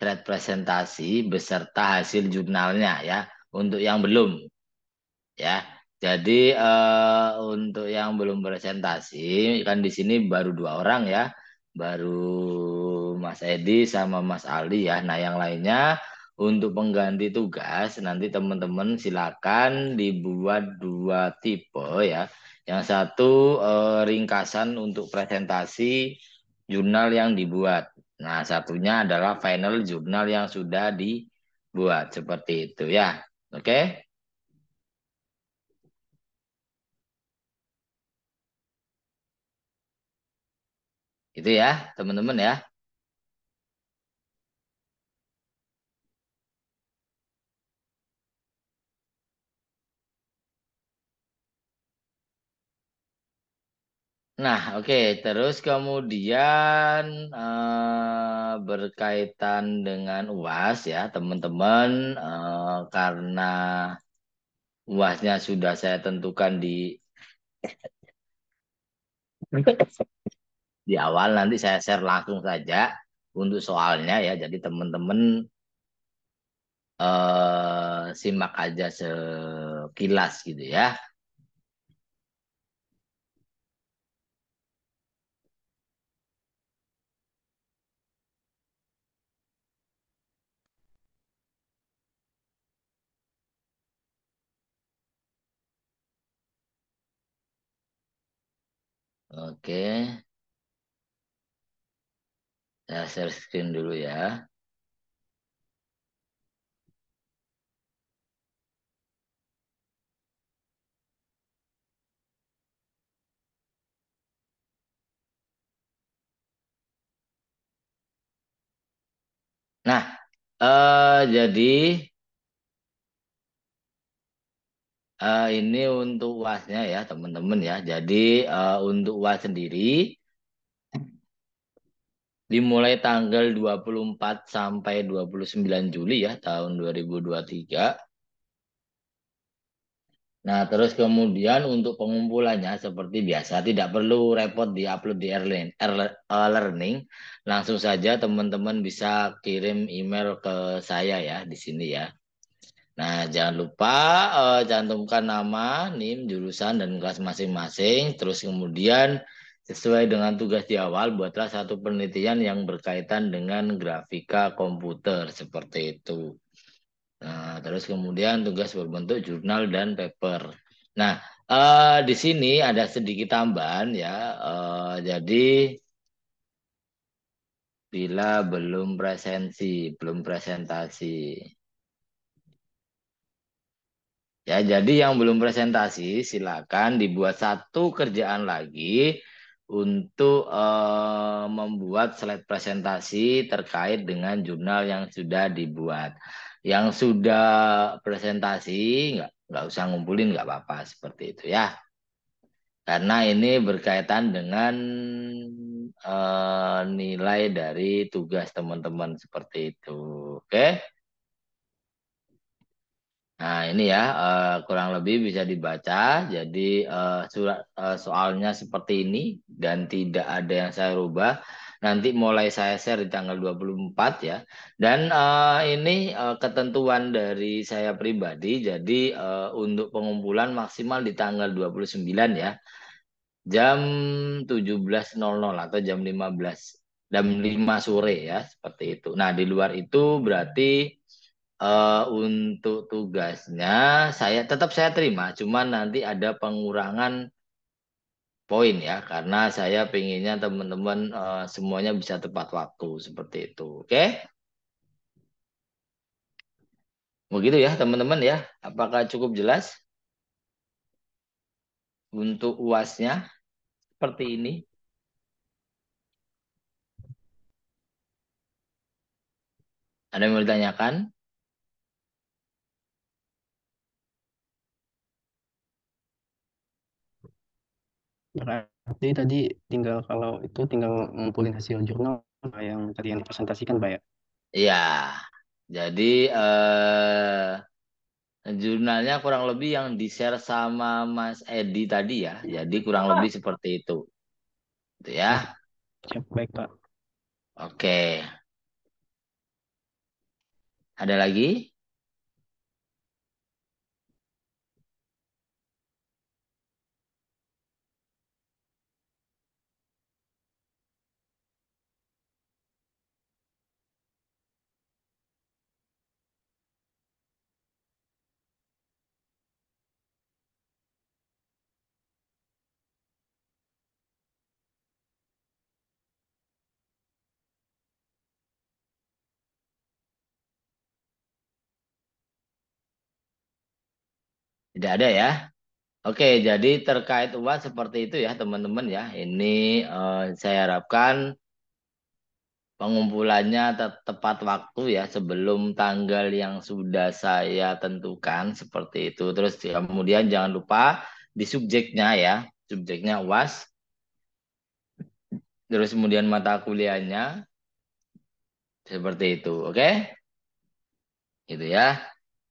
[SPEAKER 1] thread presentasi beserta hasil jurnalnya ya untuk yang belum ya jadi uh, untuk yang belum presentasi kan di sini baru dua orang ya baru Mas Edi sama Mas Ali ya nah yang lainnya untuk pengganti tugas nanti teman-teman silakan dibuat dua tipe ya yang satu eh, ringkasan untuk presentasi jurnal yang dibuat Nah, satunya adalah final jurnal yang sudah dibuat seperti itu ya. Oke. Okay? Itu ya, teman-teman ya. Nah, oke, okay. terus kemudian uh, berkaitan dengan UAS ya, teman-teman, uh, karena UASnya sudah saya tentukan di di awal nanti saya share langsung saja untuk soalnya ya. Jadi teman-teman uh, simak aja sekilas gitu ya. Oke. Saya share screen dulu ya. Nah, uh, jadi Uh, ini untuk wasnya ya teman-teman ya. Jadi uh, untuk was sendiri dimulai tanggal 24 sampai 29 Juli ya tahun 2023. Nah, terus kemudian untuk pengumpulannya seperti biasa tidak perlu repot di-upload di e Learning. Langsung saja teman-teman bisa kirim email ke saya ya di sini ya. Nah, jangan lupa uh, eh, cantumkan nama, NIM, jurusan, dan kelas masing-masing. Terus kemudian sesuai dengan tugas di awal, buatlah satu penelitian yang berkaitan dengan grafika komputer seperti itu. Nah, terus kemudian tugas berbentuk jurnal dan paper. Nah, uh, di sini ada sedikit tambahan ya. Uh, jadi bila belum presensi, belum presentasi. Ya, jadi yang belum presentasi silakan dibuat satu kerjaan lagi untuk uh, membuat slide presentasi terkait dengan jurnal yang sudah dibuat. Yang sudah presentasi nggak nggak usah ngumpulin nggak apa-apa seperti itu ya. Karena ini berkaitan dengan uh, nilai dari tugas teman-teman seperti itu. Oke. Okay? Nah, ini ya uh, kurang lebih bisa dibaca. Jadi uh, surat uh, soalnya seperti ini dan tidak ada yang saya rubah. Nanti mulai saya share di tanggal 24 ya. Dan uh, ini uh, ketentuan dari saya pribadi. Jadi uh, untuk pengumpulan maksimal di tanggal 29 ya. Jam 17.00 atau jam 15 jam 5 sore ya, seperti itu. Nah, di luar itu berarti Uh, untuk tugasnya saya tetap saya terima, cuman nanti ada pengurangan poin ya karena saya pengennya teman-teman uh, semuanya bisa tepat waktu seperti itu. Oke? Okay? Begitu ya teman-teman ya. Apakah cukup jelas? Untuk UASnya seperti ini. Ada yang mau ditanyakan?
[SPEAKER 2] Berarti tadi tinggal kalau itu tinggal ngumpulin hasil jurnal yang tadi yang dipresentasikan Pak ya?
[SPEAKER 1] Iya. Jadi eh, jurnalnya kurang lebih yang di-share sama Mas Edi tadi ya. Jadi kurang Pak. lebih seperti itu. Itu ya. Siap, baik Pak. Oke. Ada lagi? Tidak ada ya. Oke, jadi terkait uas seperti itu ya teman-teman ya. Ini eh, saya harapkan pengumpulannya te tepat waktu ya sebelum tanggal yang sudah saya tentukan seperti itu. Terus ya, kemudian jangan lupa di subjeknya ya, subjeknya UAS. Terus kemudian mata kuliahnya seperti itu, oke? Gitu ya.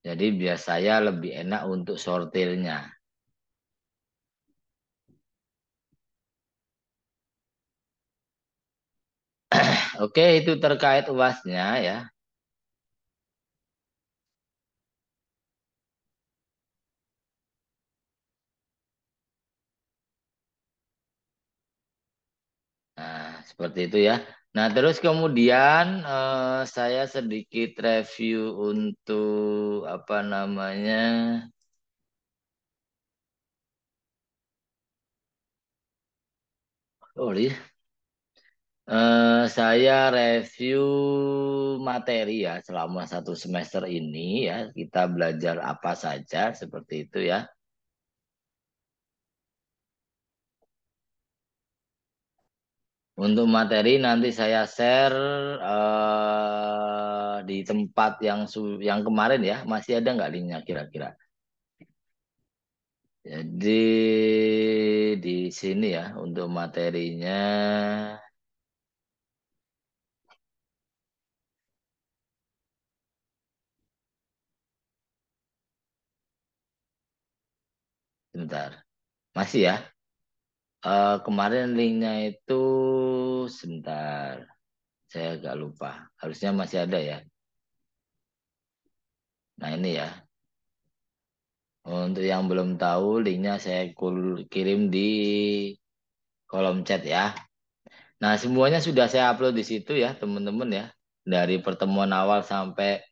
[SPEAKER 1] Jadi biasanya lebih enak untuk sortirnya. Oke, itu terkait uasnya ya. Nah, seperti itu ya. Nah, terus kemudian uh, saya sedikit review untuk apa namanya? Sorry. Uh, iya. eh, saya review materi ya selama satu semester ini ya kita belajar apa saja seperti itu ya. Untuk materi nanti saya share uh, di tempat yang yang kemarin ya, masih ada nggak linknya kira-kira? Jadi di sini ya untuk materinya. Sebentar, Masih ya? Uh, kemarin linknya itu sebentar, saya agak lupa. Harusnya masih ada ya. Nah ini ya. Untuk yang belum tahu, linknya saya kirim di kolom chat ya. Nah semuanya sudah saya upload di situ ya teman-teman ya. Dari pertemuan awal sampai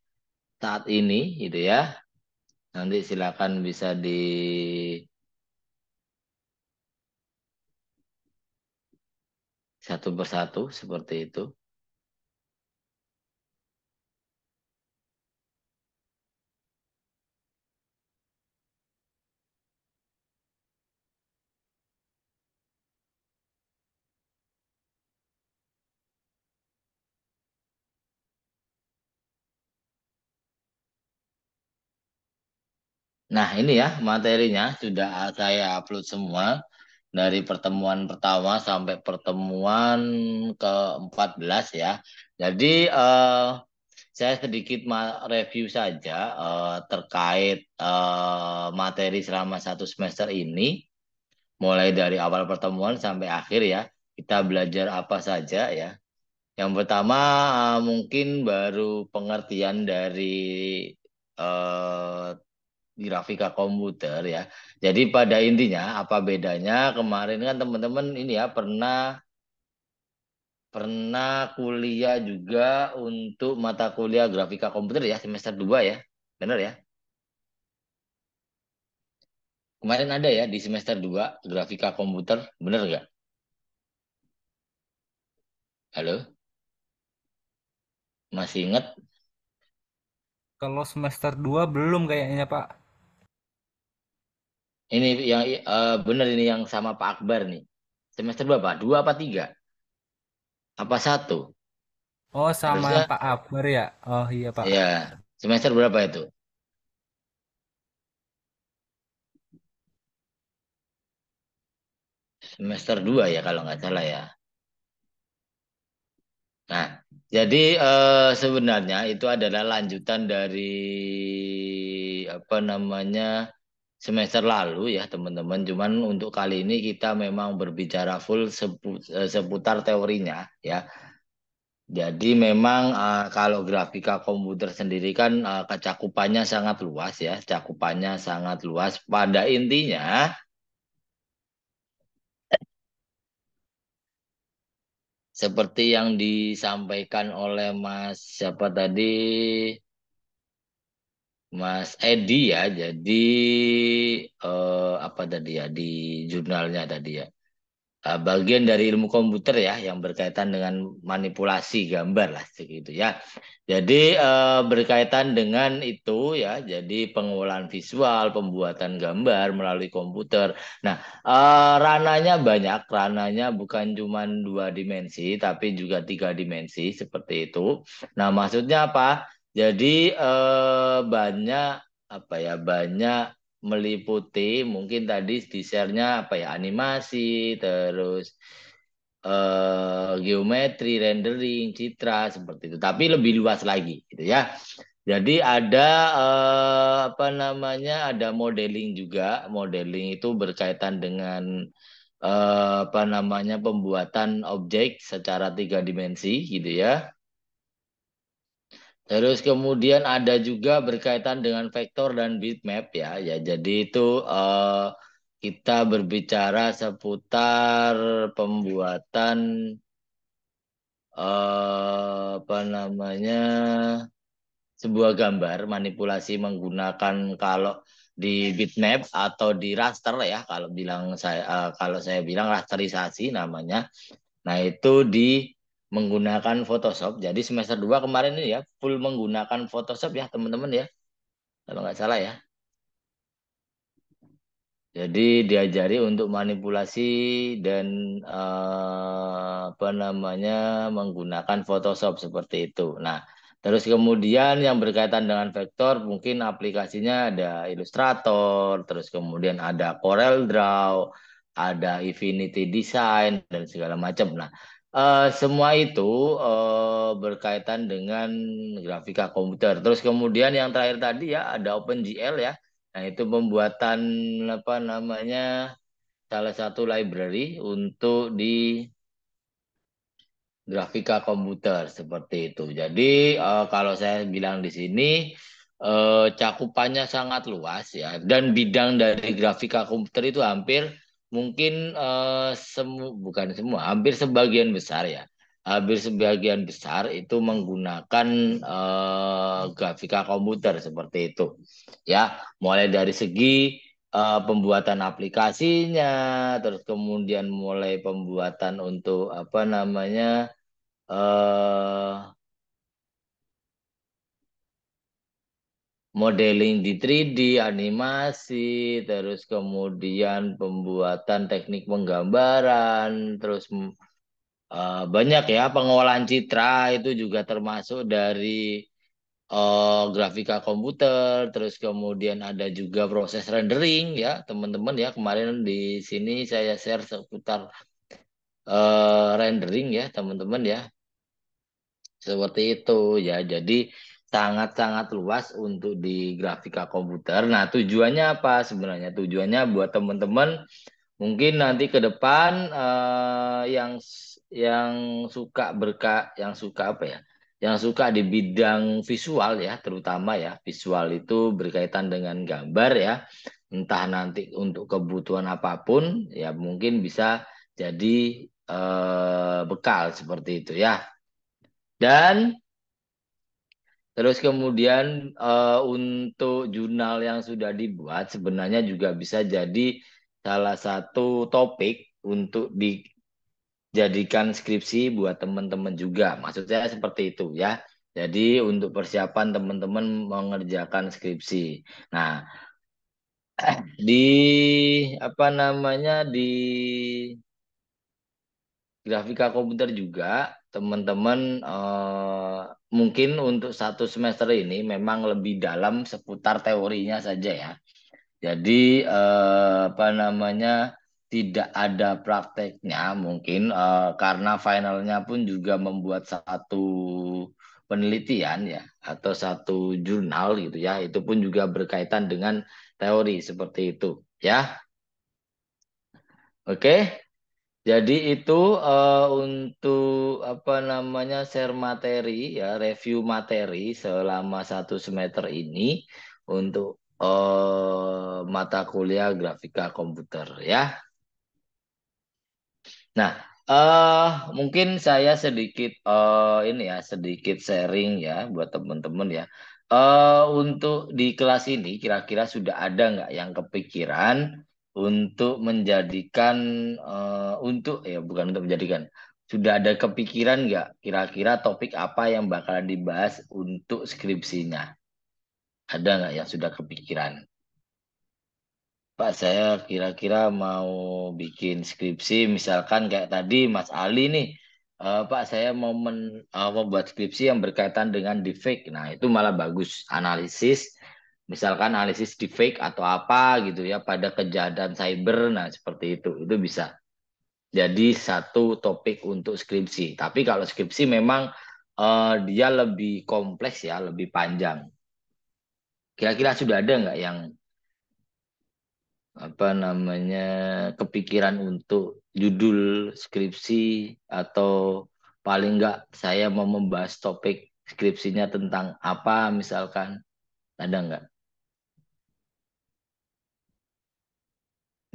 [SPEAKER 1] saat ini gitu ya. Nanti silakan bisa di satu persatu seperti itu. Nah, ini ya materinya sudah saya upload semua dari pertemuan pertama sampai pertemuan ke-14 ya. Jadi uh, saya sedikit review saja uh, terkait uh, materi selama satu semester ini, mulai dari awal pertemuan sampai akhir ya. Kita belajar apa saja ya. Yang pertama uh, mungkin baru pengertian dari uh, grafika komputer ya. Jadi pada intinya apa bedanya kemarin kan teman-teman ini ya pernah pernah kuliah juga untuk mata kuliah grafika komputer ya semester 2 ya. Benar ya? Kemarin ada ya di semester 2 grafika komputer, benar enggak? Halo? Masih ingat?
[SPEAKER 3] Kalau semester 2 belum kayaknya, Pak.
[SPEAKER 1] Ini yang uh, eh, benar ini yang sama Pak Akbar nih. Semester berapa? Dua apa tiga? Apa satu? Oh, sama Harusnya, Pak
[SPEAKER 2] Akbar ya?
[SPEAKER 1] Oh iya Pak. ya Semester berapa itu? Semester dua ya kalau nggak salah ya. Nah, jadi eh, sebenarnya itu adalah lanjutan dari apa namanya semester lalu ya teman-teman. Cuman untuk kali ini kita memang berbicara full eh, seputar teorinya ya. Jadi memang uh, kalau grafika komputer sendiri kan uh, kecakupannya sangat luas ya, cakupannya sangat luas. Pada intinya seperti yang disampaikan oleh Mas siapa tadi Mas Edi ya, jadi eh, apa tadi ya di jurnalnya tadi ya, eh, bagian dari ilmu komputer ya yang berkaitan dengan manipulasi gambar lah segitu ya. Jadi eh, berkaitan dengan itu ya, jadi pengolahan visual, pembuatan gambar melalui komputer. Nah eh, rananya banyak, rananya bukan cuma dua dimensi tapi juga tiga dimensi seperti itu. Nah maksudnya apa? Jadi eh, banyak apa ya banyak meliputi mungkin tadi di sharenya apa ya animasi terus eh, geometri rendering citra seperti itu tapi lebih luas lagi gitu ya jadi ada eh, apa namanya ada modeling juga modeling itu berkaitan dengan eh, apa namanya pembuatan objek secara tiga dimensi gitu ya Terus kemudian ada juga berkaitan dengan vektor dan bitmap ya. Ya, jadi itu uh, kita berbicara seputar pembuatan uh, apa namanya sebuah gambar manipulasi menggunakan kalau di bitmap atau di raster ya kalau bilang saya uh, kalau saya bilang rasterisasi namanya. Nah, itu di menggunakan Photoshop. Jadi semester 2 kemarin ini ya full menggunakan Photoshop ya teman-teman ya. Kalau nggak salah ya. Jadi diajari untuk manipulasi dan uh, apa namanya menggunakan Photoshop seperti itu. Nah, Terus kemudian yang berkaitan dengan vektor mungkin aplikasinya ada Illustrator, terus kemudian ada Corel Draw, ada Infinity Design dan segala macam. Nah, Uh, semua itu uh, berkaitan dengan grafika komputer. Terus kemudian yang terakhir tadi ya ada OpenGL ya. Nah itu pembuatan apa namanya salah satu library untuk di grafika komputer seperti itu. Jadi uh, kalau saya bilang di sini uh, cakupannya sangat luas ya dan bidang dari grafika komputer itu hampir mungkin uh, semu bukan semua hampir sebagian besar ya hampir sebagian besar itu menggunakan uh, grafika komputer seperti itu ya mulai dari segi uh, pembuatan aplikasinya terus kemudian mulai pembuatan untuk apa namanya uh, modeling di 3D, animasi, terus kemudian pembuatan teknik penggambaran, terus uh, banyak ya pengolahan citra itu juga termasuk dari uh, grafika komputer, terus kemudian ada juga proses rendering ya teman-teman ya kemarin di sini saya share seputar uh, rendering ya teman-teman ya seperti itu ya jadi sangat-sangat luas untuk di grafika komputer. Nah, tujuannya apa sebenarnya? Tujuannya buat teman-teman mungkin nanti ke depan uh, yang yang suka berka yang suka apa ya? Yang suka di bidang visual ya, terutama ya. Visual itu berkaitan dengan gambar ya. Entah nanti untuk kebutuhan apapun ya mungkin bisa jadi uh, bekal seperti itu ya. Dan Terus kemudian uh, untuk jurnal yang sudah dibuat sebenarnya juga bisa jadi salah satu topik untuk dijadikan skripsi buat teman-teman juga. Maksud saya seperti itu ya. Jadi untuk persiapan teman-teman mengerjakan skripsi. Nah, di apa namanya di grafika komputer juga teman-teman eh, mungkin untuk satu semester ini memang lebih dalam seputar teorinya saja ya. Jadi eh, apa namanya tidak ada prakteknya mungkin eh, karena finalnya pun juga membuat satu penelitian ya atau satu jurnal gitu ya itu pun juga berkaitan dengan teori seperti itu ya. Oke. Jadi itu uh, untuk apa namanya share materi ya review materi selama satu semester ini untuk uh, mata kuliah grafika komputer ya. Nah uh, mungkin saya sedikit uh, ini ya sedikit sharing ya buat teman-teman ya. Uh, untuk di kelas ini kira-kira sudah ada nggak yang kepikiran untuk menjadikan uh, untuk ya bukan untuk menjadikan sudah ada kepikiran nggak kira-kira topik apa yang bakalan dibahas untuk skripsinya ada nggak yang sudah kepikiran Pak saya kira-kira mau bikin skripsi misalkan kayak tadi Mas Ali nih uh, Pak saya mau men, uh, membuat skripsi yang berkaitan dengan defect. Nah, itu malah bagus analisis misalkan analisis di fake atau apa gitu ya pada kejadian cyber nah seperti itu itu bisa jadi satu topik untuk skripsi tapi kalau skripsi memang uh, dia lebih kompleks ya lebih panjang kira-kira sudah ada nggak yang apa namanya kepikiran untuk judul skripsi atau paling nggak saya mau membahas topik skripsinya tentang apa misalkan ada nggak?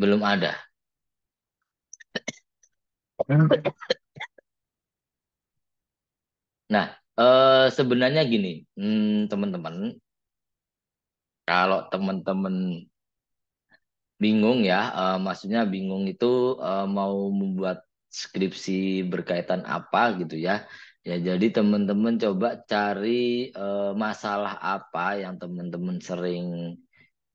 [SPEAKER 1] Belum ada. Nah, eh, sebenarnya gini, teman hmm, teman-teman, kalau teman-teman bingung ya, eh, maksudnya bingung itu eh, mau membuat skripsi berkaitan apa gitu ya. Ya, jadi teman-teman coba cari eh, masalah apa yang teman-teman sering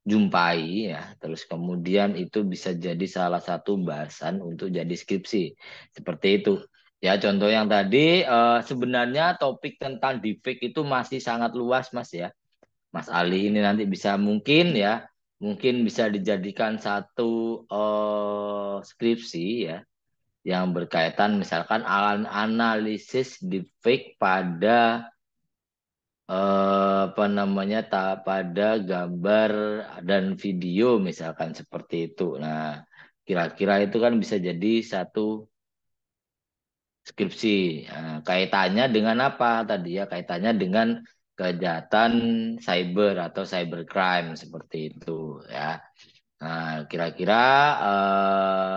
[SPEAKER 1] jumpai ya terus kemudian itu bisa jadi salah satu bahasan untuk jadi skripsi seperti itu ya contoh yang tadi uh, sebenarnya topik tentang deepfake itu masih sangat luas mas ya mas Ali ini nanti bisa mungkin ya mungkin bisa dijadikan satu uh, skripsi ya yang berkaitan misalkan analisis deepfake pada Eh, apa namanya tak pada gambar dan video misalkan seperti itu. Nah, kira-kira itu kan bisa jadi satu skripsi. Nah, kaitannya dengan apa tadi ya? Kaitannya dengan kejahatan cyber atau cybercrime seperti itu ya. Nah, kira-kira eh,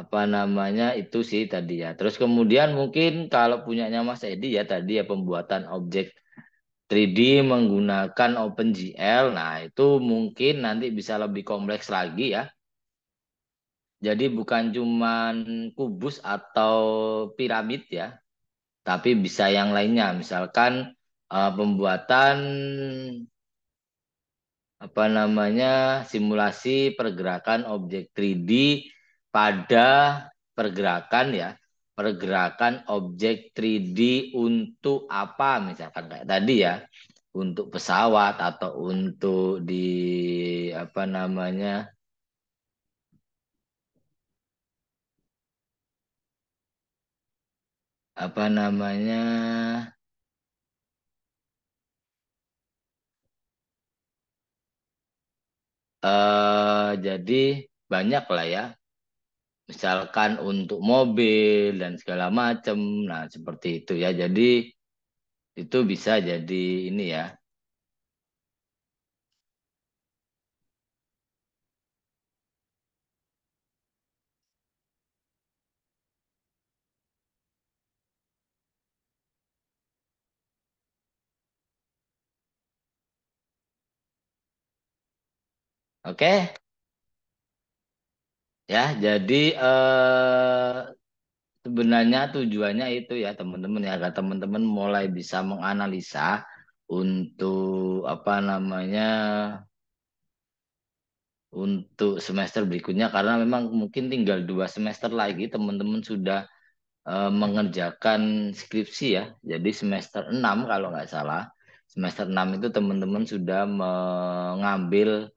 [SPEAKER 1] apa namanya itu sih tadi ya. Terus kemudian mungkin kalau punyanya Mas Edi ya tadi ya pembuatan objek 3D menggunakan OpenGL, nah itu mungkin nanti bisa lebih kompleks lagi ya. Jadi bukan cuma kubus atau piramid ya, tapi bisa yang lainnya. Misalkan uh, pembuatan apa namanya simulasi pergerakan objek 3D pada pergerakan ya pergerakan objek 3D untuk apa misalkan kayak tadi ya untuk pesawat atau untuk di apa namanya apa namanya uh, jadi banyak lah ya misalkan untuk mobil dan segala macam. Nah, seperti itu ya. Jadi itu bisa jadi ini ya. Oke. Okay? Ya, jadi eh, sebenarnya tujuannya itu ya teman-teman ya agar teman-teman mulai bisa menganalisa untuk apa namanya untuk semester berikutnya karena memang mungkin tinggal dua semester lagi teman-teman sudah eh, mengerjakan skripsi ya. Jadi semester 6 kalau nggak salah, semester 6 itu teman-teman sudah mengambil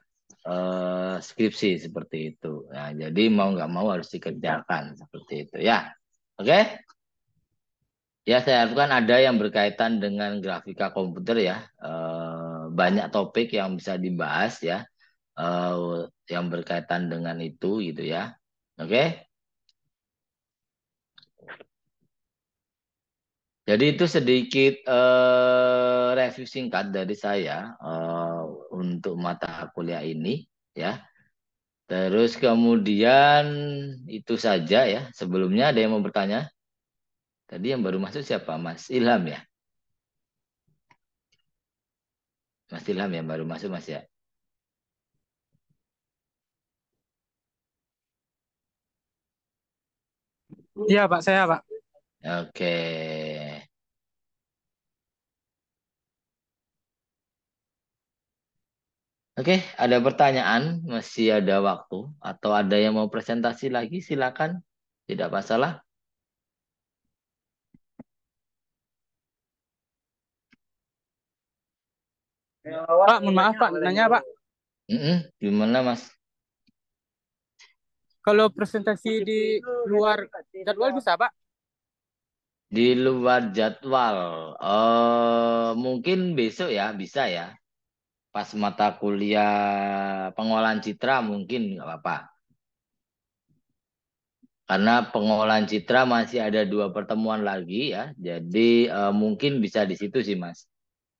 [SPEAKER 1] uh, skripsi seperti itu. Nah, jadi mau nggak mau harus dikerjakan seperti itu ya. Oke? Okay? Ya, saya harapkan ada yang berkaitan dengan grafika komputer ya. Uh, banyak topik yang bisa dibahas ya. Uh, yang berkaitan dengan itu gitu ya. Oke? Okay? Jadi itu sedikit uh, review singkat dari saya uh, untuk mata kuliah ini ya. Terus kemudian itu saja ya. Sebelumnya ada yang mau bertanya? Tadi yang baru masuk siapa? Mas Ilham ya? Mas Ilham yang baru masuk Mas ya? Iya Pak, saya Pak. Oke. Okay. Oke, ada pertanyaan? Masih ada waktu? Atau ada yang mau presentasi lagi? Silakan. Tidak masalah. Pak, mohon maaf Pak, nanya Pak. Mm -hmm. gimana Mas? Kalau presentasi di luar jadwal bisa Pak? Di luar jadwal, uh, mungkin besok ya bisa ya pas mata kuliah pengolahan citra mungkin nggak apa-apa. Karena pengolahan citra masih ada dua pertemuan lagi ya, jadi uh, mungkin bisa di situ sih mas,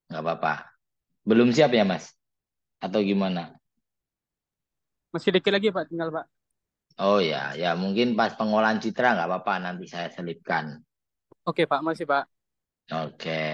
[SPEAKER 1] nggak apa-apa. Belum siap ya mas? Atau gimana? Masih dikit lagi pak, tinggal pak. Oh ya, ya mungkin pas pengolahan citra nggak apa-apa, nanti saya selipkan.
[SPEAKER 3] Oke pak, masih pak.
[SPEAKER 1] Oke.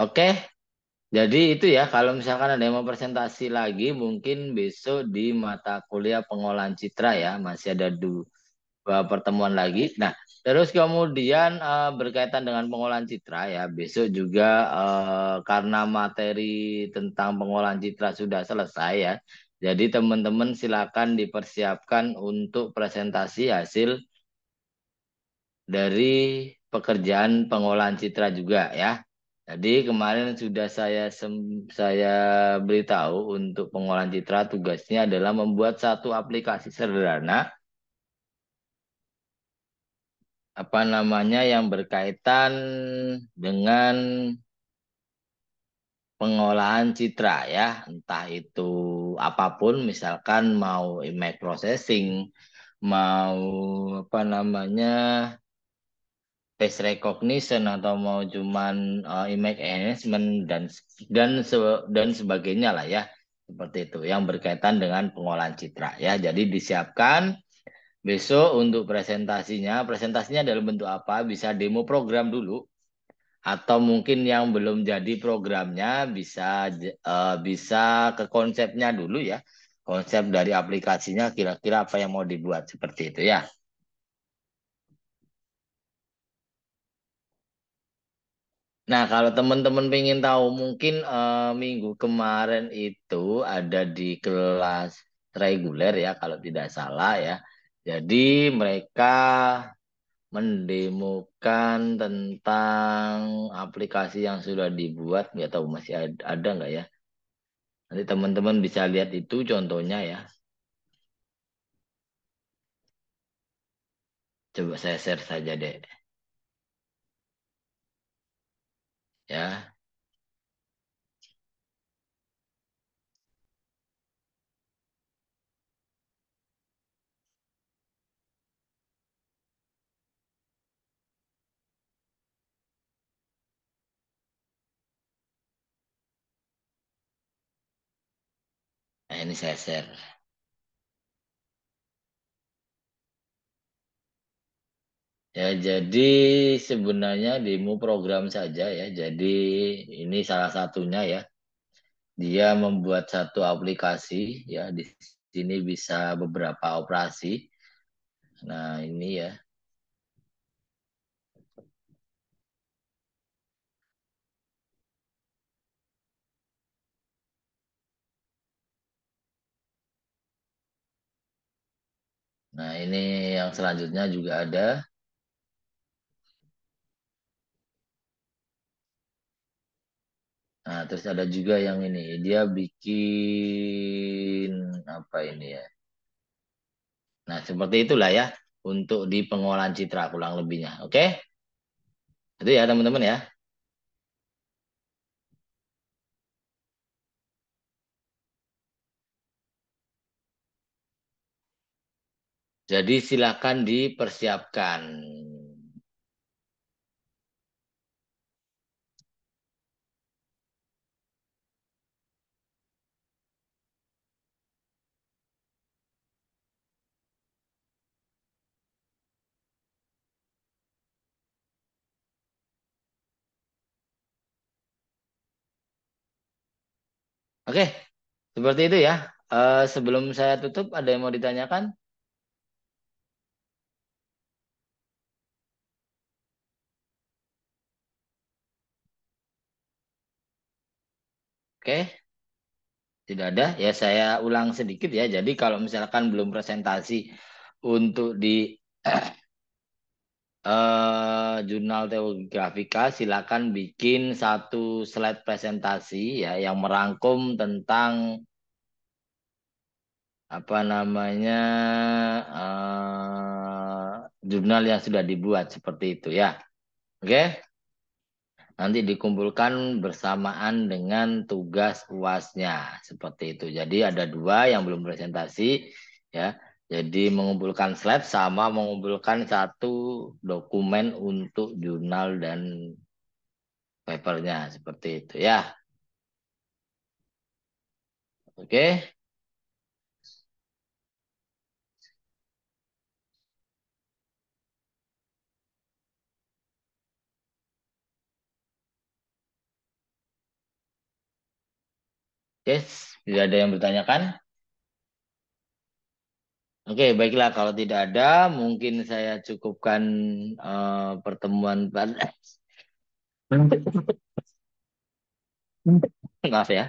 [SPEAKER 1] Oke, jadi itu ya kalau misalkan ada yang mau presentasi lagi mungkin besok di mata kuliah pengolahan citra ya masih ada dua pertemuan lagi. Nah, terus kemudian uh, berkaitan dengan pengolahan citra ya besok juga uh, karena materi tentang pengolahan citra sudah selesai ya. Jadi teman-teman silakan dipersiapkan untuk presentasi hasil dari pekerjaan pengolahan citra juga ya. Jadi kemarin sudah saya saya beritahu untuk pengolahan citra tugasnya adalah membuat satu aplikasi sederhana apa namanya yang berkaitan dengan pengolahan citra ya, entah itu apapun misalkan mau image processing, mau apa namanya face recognition atau mau cuman uh, image enhancement dan dan se, dan sebagainya lah ya seperti itu yang berkaitan dengan pengolahan citra ya jadi disiapkan besok untuk presentasinya presentasinya dalam bentuk apa bisa demo program dulu atau mungkin yang belum jadi programnya bisa uh, bisa ke konsepnya dulu ya konsep dari aplikasinya kira-kira apa yang mau dibuat seperti itu ya Nah, kalau teman-teman ingin tahu, mungkin uh, minggu kemarin itu ada di kelas reguler ya, kalau tidak salah ya. Jadi mereka mendemokan tentang aplikasi yang sudah dibuat, nggak tahu masih ada, ada nggak ya. Nanti teman-teman bisa lihat itu contohnya ya. Coba saya share saja deh. ya Nah, ini saya share. Ya, jadi sebenarnya demo program saja ya. Jadi ini salah satunya ya. Dia membuat satu aplikasi ya di sini bisa beberapa operasi. Nah, ini ya. Nah, ini yang selanjutnya juga ada. Nah, terus ada juga yang ini, dia bikin apa ini ya? Nah, seperti itulah ya untuk di pengolahan citra kurang lebihnya. Oke? Itu ya teman-teman ya. Jadi silakan dipersiapkan Oke, seperti itu ya. Uh, sebelum saya tutup, ada yang mau ditanyakan? Oke, tidak ada. Ya saya ulang sedikit ya. Jadi kalau misalkan belum presentasi untuk di jurnal eh, jurnal teografika silakan bikin satu slide presentasi ya yang merangkum tentang apa namanya uh, jurnal yang sudah dibuat seperti itu ya. Oke. Okay? Nanti dikumpulkan bersamaan dengan tugas UASnya seperti itu. Jadi ada dua yang belum presentasi ya jadi mengumpulkan slide sama mengumpulkan satu dokumen untuk jurnal dan papernya seperti itu ya. Oke. Yes, tidak ada yang bertanyakan? Oke, okay, baiklah. Kalau tidak ada, mungkin saya cukupkan uh, pertemuan maaf ya.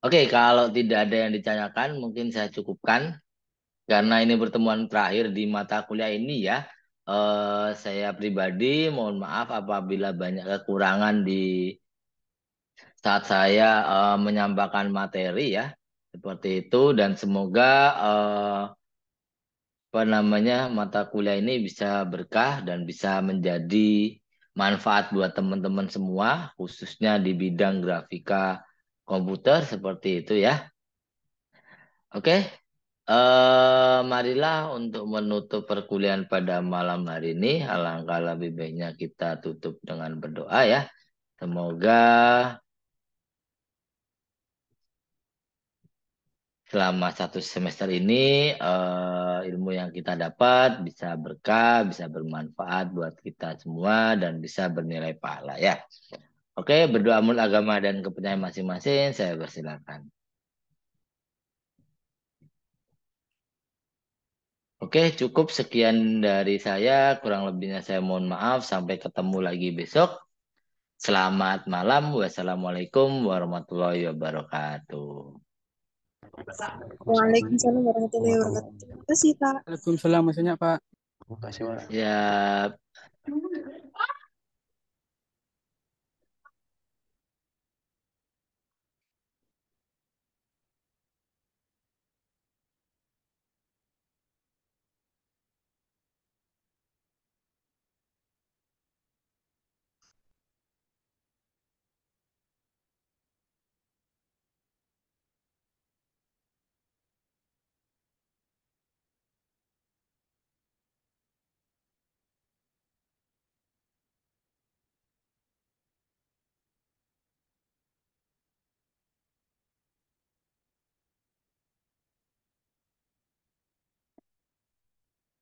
[SPEAKER 1] Oke, okay, kalau tidak ada yang ditanyakan, mungkin saya cukupkan karena ini pertemuan terakhir di mata kuliah ini ya. Uh, saya pribadi mohon maaf apabila banyak kekurangan di saat saya uh, eh, menyampaikan materi ya seperti itu dan semoga uh, apa namanya mata kuliah ini bisa berkah dan bisa menjadi manfaat buat teman-teman semua khususnya di bidang grafika komputer seperti itu ya. Oke, eh, marilah untuk menutup perkuliahan pada malam hari ini. Alangkah lebih baiknya kita tutup dengan berdoa ya. Semoga selama satu semester ini uh, ilmu yang kita dapat bisa berkah, bisa bermanfaat buat kita semua dan bisa bernilai pahala ya. Oke, berdoa mul agama dan kepercayaan masing-masing, saya persilakan. Oke, cukup sekian dari saya. Kurang lebihnya saya mohon maaf. Sampai ketemu lagi besok. Selamat malam. Wassalamualaikum warahmatullahi wabarakatuh.
[SPEAKER 2] Waalaikumsalam warahmatullahi wabarakatuh. Terima kasih, Pak. Waalaikumsalam, maksudnya, Pak. Terima kasih, Pak.
[SPEAKER 1] Ya,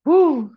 [SPEAKER 1] Woo